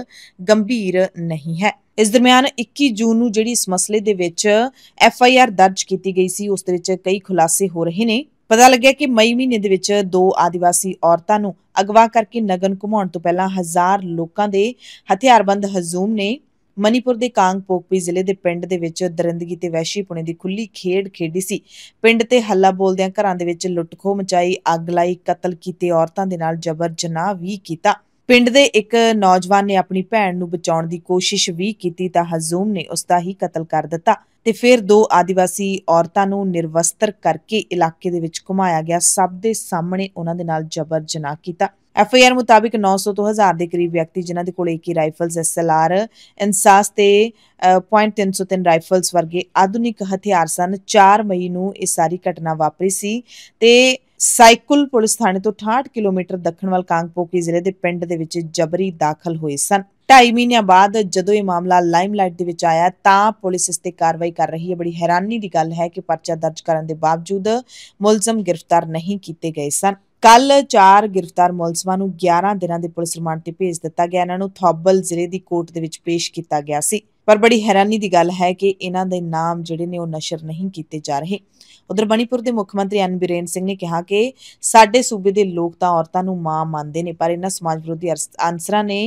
A: ਗੰਭੀਰ ਨਹੀਂ ਹੈ ਇਸ ਦਰਮਿਆਨ 21 ਜੂਨ ਨੂੰ ਜਿਹੜੀ ਇਸ ਮਸਲੇ ਦੇ ਵਿੱਚ ਐਫ ਆਈ ਆਰ ਦਰਜ ਕੀਤੀ ਗਈ ਸੀ ਉਸ ਦੇ ਵਿੱਚ ਕਈ ਖੁਲਾਸੇ ਹੋ ਰਹੇ ਨੇ ਪਤਾ ਲੱਗਿਆ ਕਿ ਮਈ ਮਹੀਨੇ ਦੇ ਵਿੱਚ ਦੋ ਆਦੀਵਾਸੀ ਔਰਤਾਂ ਨੂੰ ਅਗਵਾ ਕਰਕੇ ਨਗਨ ਘੁਮਾਉਣ ਤੋਂ ਪਹਿਲਾਂ ਹਜ਼ਾਰ ਲੋਕਾਂ ਦੇ ਹਥਿਆਰਬੰਦ ਹਜ਼ੂਮ ਨੇ ਮਨੀਪੁਰ ਦੇ ਕਾਂਗਪੋਕਪੀ ਜ਼ਿਲ੍ਹੇ ਦੇ ਪਿੰਡ ਦੇ ਵਿੱਚ ਦਰਿੰਦਗੀ ਤੇ ਵੈਸ਼ੀਪੁਣੇ ਦੀ ਖੁੱਲੀ ਖੇਡ ਖੇਡੀ ਸੀ ਪਿੰਡ ਤੇ ਹੱਲਾ ਬੋਲਦਿਆਂ ਘਰਾਂ ਦੇ ਵਿੱਚ ਲੁੱਟਖੋ ਮਚਾਈ ਅੱਗ ਲਾਈ ਕਤਲ ਕੀਤੇ ਔਰਤਾਂ ਦੇ ਨਾਲ ਜਬਰ ਜਨਾਹ ਵੀ ਕੀਤਾ ਪਿੰਡ ਦੇ ਇੱਕ ਨੌਜਵਾਨ ਨੇ ਆਪਣੀ ਭੈਣ ਨੂੰ ਬਚਾਉਣ ਦੀ ਕੋਸ਼ਿਸ਼ ਵੀ ਕੀਤੀ ਤਾਂ ਹਜ਼ੂਮ ਨੇ ਉਸ ਦਾ ਹੀ ਕਤਲ ਕਰ ਦਿੱਤਾ ਤੇ ਫਿਰ ਦੋ ਆਦੀਵਾਸੀ ਔਰਤਾਂ ਨੂੰ ਨਿਰਵਸਤਰ ਕਰਕੇ ਇਲਾਕੇ ਦੇ ਵਿੱਚ ਘੁਮਾਇਆ ਗਿਆ ਸਭ ਦੇ ਸਾਹਮਣੇ ਉਹਨਾਂ ਦੇ ਨਾਲ ਜਬਰ ਜਨਾਹ ਕੀਤਾ ਐਫਆਈਆਰ ਮੁਤਾਬਿਕ 900 ਤੋਂ 1000 ਦੇ ਕਰੀਬ ਵਿਅਕਤੀ ਜਿਨ੍ਹਾਂ ਦੇ ਕੋਲ ਇੱਕ ਹੀ ਰਾਈਫਲਸ ਐਸਐਲਆਰ ਇਨਸਾਸ ਤੇ .303 ਰਾਈਫਲਸ ਵਰਗੇ ਆਧੁਨਿਕ ਹਥਿਆਰ ਸਨ 4 ਮਈ ਨੂੰ ਇਹ ਸਾਰੀ ਘਟਨਾ ਵਾਪਰੀ ਸੀ ਤੇ ਸਾਈਕਲ ਪੁਲਿਸ ਥਾਣੇ ਤੋਂ 68 ਕਿਲੋਮੀਟਰ ਦੱਖਣ ਵੱਲ ਕਾਂਗਪੋਕੀ ਜ਼ਿਲ੍ਹੇ ਦੇ ਪਿੰਡ ਦੇ ਵਿੱਚ ਜਬਰੀ ਦਾਖਲ ਹੋਏ ਸਨ ਢਾਈ ਮਹੀਨਿਆਂ ਬਾਅਦ ਜਦੋਂ ਇਹ ਮਾਮਲਾ ਲਾਈਮਲਾਈਟ ਦੇ ਵਿੱਚ ਆਇਆ ਤਾਂ ਪੁਲਿਸ ਇਸ ਤੇ ਕਾਰਵਾਈ ਕਰ ਰਹੀ ਹੈ ਬੜੀ ਹੈਰਾਨੀ ਦੀ ਗੱਲ ਹੈ ਕਿ ਪਰਚਾ ਦਰਜ ਕਰਨ ਦੇ ਬਾਵਜੂਦ ਮੁਲਜ਼ਮ ਗ੍ਰਿਫਤਾਰ ਨਹੀਂ ਕੀਤੇ ਗਏ ਸਨ ਕੱਲ ਚਾਰ ਗ੍ਰਿਫਤਾਰ ਮੁਲਜ਼ਮਾਂ ਨੂੰ 11 ਦਿਨਾਂ ਦੇ ਪੁਲਿਸ ਰਿਮਾਂਡ ਤੇ ਭੇਜ ਦਿੱਤਾ ਗਿਆ ਇਹਨਾਂ ਨੂੰ ਥੌਬਲ ਜ਼ਿਲ੍ਹੇ ਦੀ ਕੋਰਟ ਦੇ ਵਿੱਚ ਪੇਸ਼ ਕੀਤਾ ਗਿਆ ਸੀ ਪਰ ਬੜੀ ਹੈਰਾਨੀ ਦੀ ਗੱਲ ਹੈ ਕਿ ਇਹਨਾਂ ਦੇ ਨਾਮ ਜਿਹੜੇ ਨੇ ਉਹ ਨਸ਼ਰ ਨਹੀਂ ਕੀਤੇ ਜਾ ਰਹੇ ਉਧਰ ਬਣੀਪੁਰ ਦੇ ਮੁੱਖ ਮੰਤਰੀ ਐਨ ਬਿਰੇਨ ਸਿੰਘ ਨੇ ਕਿਹਾ ਕਿ ਸਾਡੇ ਸੂਬੇ ਦੇ ਲੋਕ ਤਾਂ ਔਰਤਾਂ ਨੂੰ ਮਾਂ ਮੰਨਦੇ ਨੇ ਪਰ ਇਹਨਾਂ ਸਮਾਜ ਵਿਰੋਧੀ ਅਨਸਰਾਂ ਨੇ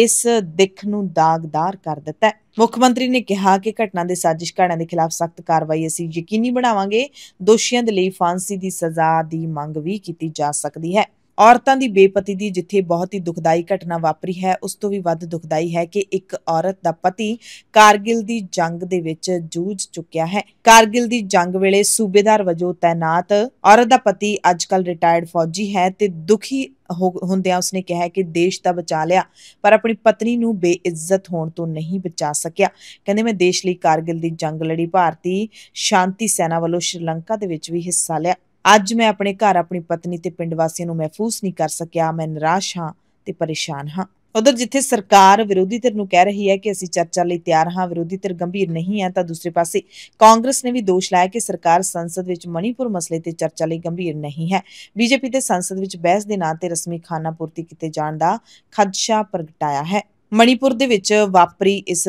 A: ਇਸ ਦਿੱਖ ਨੂੰ ਦਾਗਦਾਰ ਕਰ ਦਿੱਤਾ ਹੈ ਮੁੱਖ ਮੰਤਰੀ ਨੇ ਕਿਹਾ ਕਿ ਘਟਨਾ ਦੇ ਸਾਜ਼ਿਸ਼ਕਾਰਾਂ ਦੇ ਖਿਲਾਫ ਸਖਤ ਕਾਰਵਾਈ ਅਸੀਂ ਯਕੀਨੀ ਬਣਾਵਾਂਗੇ ਦੋਸ਼ੀਆਂ ਦੇ ਲਈ ਫਾਂਸੀ ਦੀ ਸਜ਼ਾ ਦੀ ਮੰਗ ਵੀ ਕੀਤੀ ਜਾ ਸਕਦੀ ਹੈ ਔਰਤਾਂ ਦੀ ਬੇਪਤੀ ਦੀ ਜਿੱਥੇ ਬਹੁਤ ਹੀ ਦੁਖਦਾਈ ਘਟਨਾ ਵਾਪਰੀ ਹੈ ਉਸ ਤੋਂ ਵੀ ਵੱਧ ਦੁਖਦਾਈ ਹੈ ਕਿ ਇੱਕ ਔਰਤ ਦਾ ਪਤੀ ਕਾਰਗਿਲ ਦੀ ਜੰਗ ਦੇ ਵਿੱਚ ਜੂਝ ਚੁੱਕਿਆ ਹੈ ਕਾਰਗਿਲ ਦੀ ਜੰਗ ਵੇਲੇ ਸੂਬੇਦਾਰ ਵਜੋਂ ਤਾਇਨਾਤ ਔਰਤ ਦਾ ਪਤੀ ਅੱਜਕੱਲ ਰਿਟਾਇਰਡ ਫੌਜੀ ਹੈ ਤੇ ਦੁਖੀ ਹੁੰਦਿਆਂ ਉਸਨੇ ਕਿਹਾ ਕਿ ਦੇਸ਼ ਦਾ ਬਚਾ ਲਿਆ ਪਰ ਆਪਣੀ ਪਤਨੀ ਨੂੰ ਬੇਇੱਜ਼ਤ ਹੋਣ ਤੋਂ ਨਹੀਂ ਬਚਾ ਸਕਿਆ ਕਹਿੰਦੇ ਮੈਂ ਦੇਸ਼ ਲਈ ਕਾਰਗਿਲ ਦੀ ਜੰਗ ਲੜੀ ਭਾਰਤੀ ਸ਼ਾਂਤੀ ਸੈਨਾ ਵੱਲੋਂ ਸ਼੍ਰੀਲੰਕਾ ਦੇ ਵਿੱਚ ਵੀ ਹਿੱਸਾ ਲਿਆ ਅੱਜ ਮੈਂ ਆਪਣੇ ਘਰ ਆਪਣੀ ਪਤਨੀ ਤੇ ਪਿੰਡ ਵਾਸੀਆਂ ਨੂੰ ਮਹਿਫੂਜ਼ ਨਹੀਂ ਕਰ ਸਕਿਆ ਮੈਂ ਨਿਰਾਸ਼ ਹਾਂ ਤੇ ਪਰੇਸ਼ਾਨ ਹਾਂ ਉਧਰ ਜਿੱਥੇ ਸਰਕਾਰ ਵਿਰੋਧੀ ਧਿਰ ਨੂੰ ਕਹਿ ਰਹੀ ਹੈ ਕਿ ਅਸੀਂ ਚਰਚਾ ਲਈ ਤਿਆਰ ਹਾਂ ਵਿਰੋਧੀ ਧਿਰ ਗੰਭੀਰ ਨਹੀਂ ਹੈ ਤਾਂ ਦੂਸਰੇ ਪਾਸੇ ਕਾਂਗਰਸ ਨੇ ਵੀ ਦੋਸ਼ ਲਾਇਆ ਕਿ ਸਰਕਾਰ ਸੰਸਦ ਵਿੱਚ ਮਣੀਪੁਰ ਮਸਲੇ ਤੇ ਚਰਚਾ ਲਈ ਗੰਭੀਰ ਨਹੀਂ ਹੈ ਬੀਜੇਪੀ ਤੇ ਸੰਸਦ ਵਿੱਚ ਬਹਿਸ ਦੇ ਨਾਂ ਤੇ ਰਸਮੀ ਖਾਨਾਪੂਰਤੀ ਕੀਤੇ ਜਾਣ ਦਾ ਖਦਸ਼ਾ ਪ੍ਰਗਟਾਇਆ ਹੈ ਮਣੀਪੁਰ ਦੇ ਵਿੱਚ ਵਾਪਰੀ ਇਸ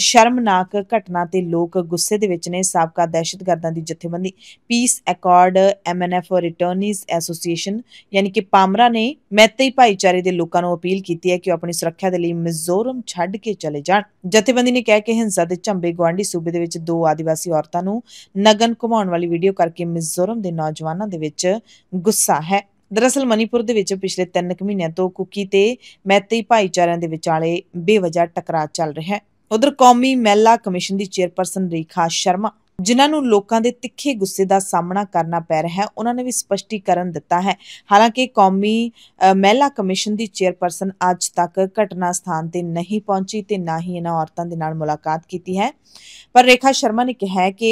A: ਸ਼ਰਮਨਾਕ ਘਟਨਾ ਤੇ ਲੋਕ ਗੁੱਸੇ ਦੇ ਵਿੱਚ ਨੇ ਸਾਬਕਾ ਦਹਿਸ਼ਤਗਰਦਾਂ ਦੀ ਜਥੇਬੰਦੀ ਪੀਸ ਅਕੋਰਡ ਐਮਐਨਐਫ ਰਿਟਰਨੀਜ਼ ਐਸੋਸੀਏਸ਼ਨ ਯਾਨੀ ਕਿ ਪਾਮਰਾ ਨੇ ਮੈਤਈ ਭਾਈਚਾਰੇ ਦੇ ਲੋਕਾਂ ਨੂੰ ਅਪੀਲ ਕੀਤੀ ਹੈ ਕਿ ਉਹ ਆਪਣੀ ਸੁਰੱਖਿਆ ਦੇ ਲਈ ਮਿਜ਼ੋਰਮ ਛੱਡ ਕੇ ਚਲੇ ਜਾਣ ਜਥੇਬੰਦੀ ਨੇ ਕਹਿ ਕੇ ਹਿੰਸਾ ਦੇ ਝੰਬੇ ਗਵਾਂਢੀ ਸੂਬੇ ਦੇ ਵਿੱਚ ਦੋ ਆਦੀਵਾਸੀ ਔਰਤਾਂ ਨੂੰ ਨਗਨ ਘੁਮਾਉਣ ਵਾਲੀ ਵੀਡੀਓ ਕਰਕੇ ਮਿਜ਼ੋਰਮ ਦੇ ਨੌਜਵਾਨਾਂ ਦੇ ਵਿੱਚ ਗੁੱਸਾ ਹੈ ਦਰਅਸਲ ਮਨੀਪੁਰ ਦੇ ਵਿੱਚ ਪਿਛਲੇ 3 ਕੁ ਮਹੀਨਿਆਂ ਤੋਂ ਕੁਕੀ ਤੇ ਮੈਤਈ ਭਾਈਚਾਰਿਆਂ ਦੇ ਵਿਚਾਲੇ ਬੇਵਜ੍ਹਾ ਟਕਰਾਅ ਚੱਲ ਰਿਹਾ ਹੈ ਉਧਰ ਕੌਮੀ ਮਹਿਲਾ ਕਮਿਸ਼ਨ ਦੀ ਚੇਅਰਪਰਸਨ ਰੇਖਾ ਸ਼ਰਮਾ ਜਿਨ੍ਹਾਂ ਨੂੰ ਲੋਕਾਂ ਦੇ ਤਿੱਖੇ ਗੁੱਸੇ ਦਾ ਸਾਹਮਣਾ ਕਰਨਾ ਪੈ ਰਿਹਾ ਹੈ ਉਹਨਾਂ ਨੇ ਵੀ ਸਪਸ਼ਟੀਕਰਨ ਦਿੱਤਾ ਹੈ ਹਾਲਾਂਕਿ ਕੌਮੀ ਮਹਿਲਾ ਕਮਿਸ਼ਨ ਦੀ ਚੇਅਰਪਰਸਨ ਅੱਜ ਤੱਕ ਘਟਨਾ ਸਥਾਨ ਤੇ ਨਹੀਂ ਪਹੁੰਚੀ ਤੇ ਨਾ ਹੀ ਇਹਨਾਂ ਔਰਤਾਂ ਦੇ ਨਾਲ ਮੁਲਾਕਾਤ ਕੀਤੀ ਹੈ ਪਰ ਰੇਖਾ ਸ਼ਰਮਾ ਨੇ ਕਿਹਾ ਕਿ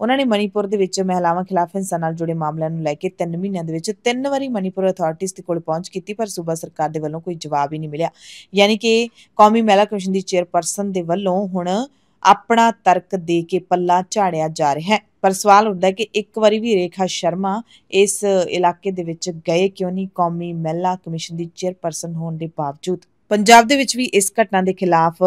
A: ਉਹਨਾਂ ਨੇ ਮਨੀਪੁਰ ਦੇ ਵਿੱਚ ਮਹਿਲਾਵਾਂ ਖਿਲਾਫ ਹਿੰਸਾ ਨਾਲ ਜੁੜੇ ਮਾਮਲਿਆਂ ਨੂੰ ਲੈ ਕੇ 3 ਮਹੀਨਿਆਂ ਦੇ ਵਿੱਚ ਤਿੰਨ ਵਾਰੀ ਮਨੀਪੁਰ ਅਥਾਰਟੀਆਂ ਦੇ ਕੋਲ ਪਹੁੰਚ ਕੀਤੀ ਪਰ ਸੂਬਾ ਸਰਕਾਰ ਦੇ ਵੱਲੋਂ ਕੋਈ ਜਵਾਬ ਹੀ ਨਹੀਂ ਮਿਲਿਆ ਯਾਨੀ ਕਿ ਕੌਮੀ ਮਹਿਲਾ ਕਮਿਸ਼ਨ ਦੀ ਚੇਅਰਪਰਸਨ ਦੇ ਵੱਲੋਂ ਹੁਣ ਆਪਣਾ ਤਰਕ ਦੇ ਕੇ ਪੱਲਾ ਝਾੜਿਆ ਜਾ ਰਿਹਾ ਹੈ ਪਰ ਸਵਾਲ ਹੁੰਦਾ ਹੈ ਕਿ ਇੱਕ ਵਾਰੀ ਵੀ ਰੇਖਾ ਸ਼ਰਮਾ ਇਸ ਇਲਾਕੇ ਦੇ ਵਿੱਚ ਗਏ ਕਿਉਂ ਨਹੀਂ ਕੌਮੀ ਮਹਿਲਾ ਕਮਿਸ਼ਨ ਦੀ ਚੇਅਰਪਰਸਨ ਹੋਣ ਦੇ ਬਾਵਜੂਦ ਪੰਜਾਬ ਦੇ ਵਿੱਚ ਵੀ ਇਸ ਘਟਨਾ ਦੇ ਖਿਲਾਫ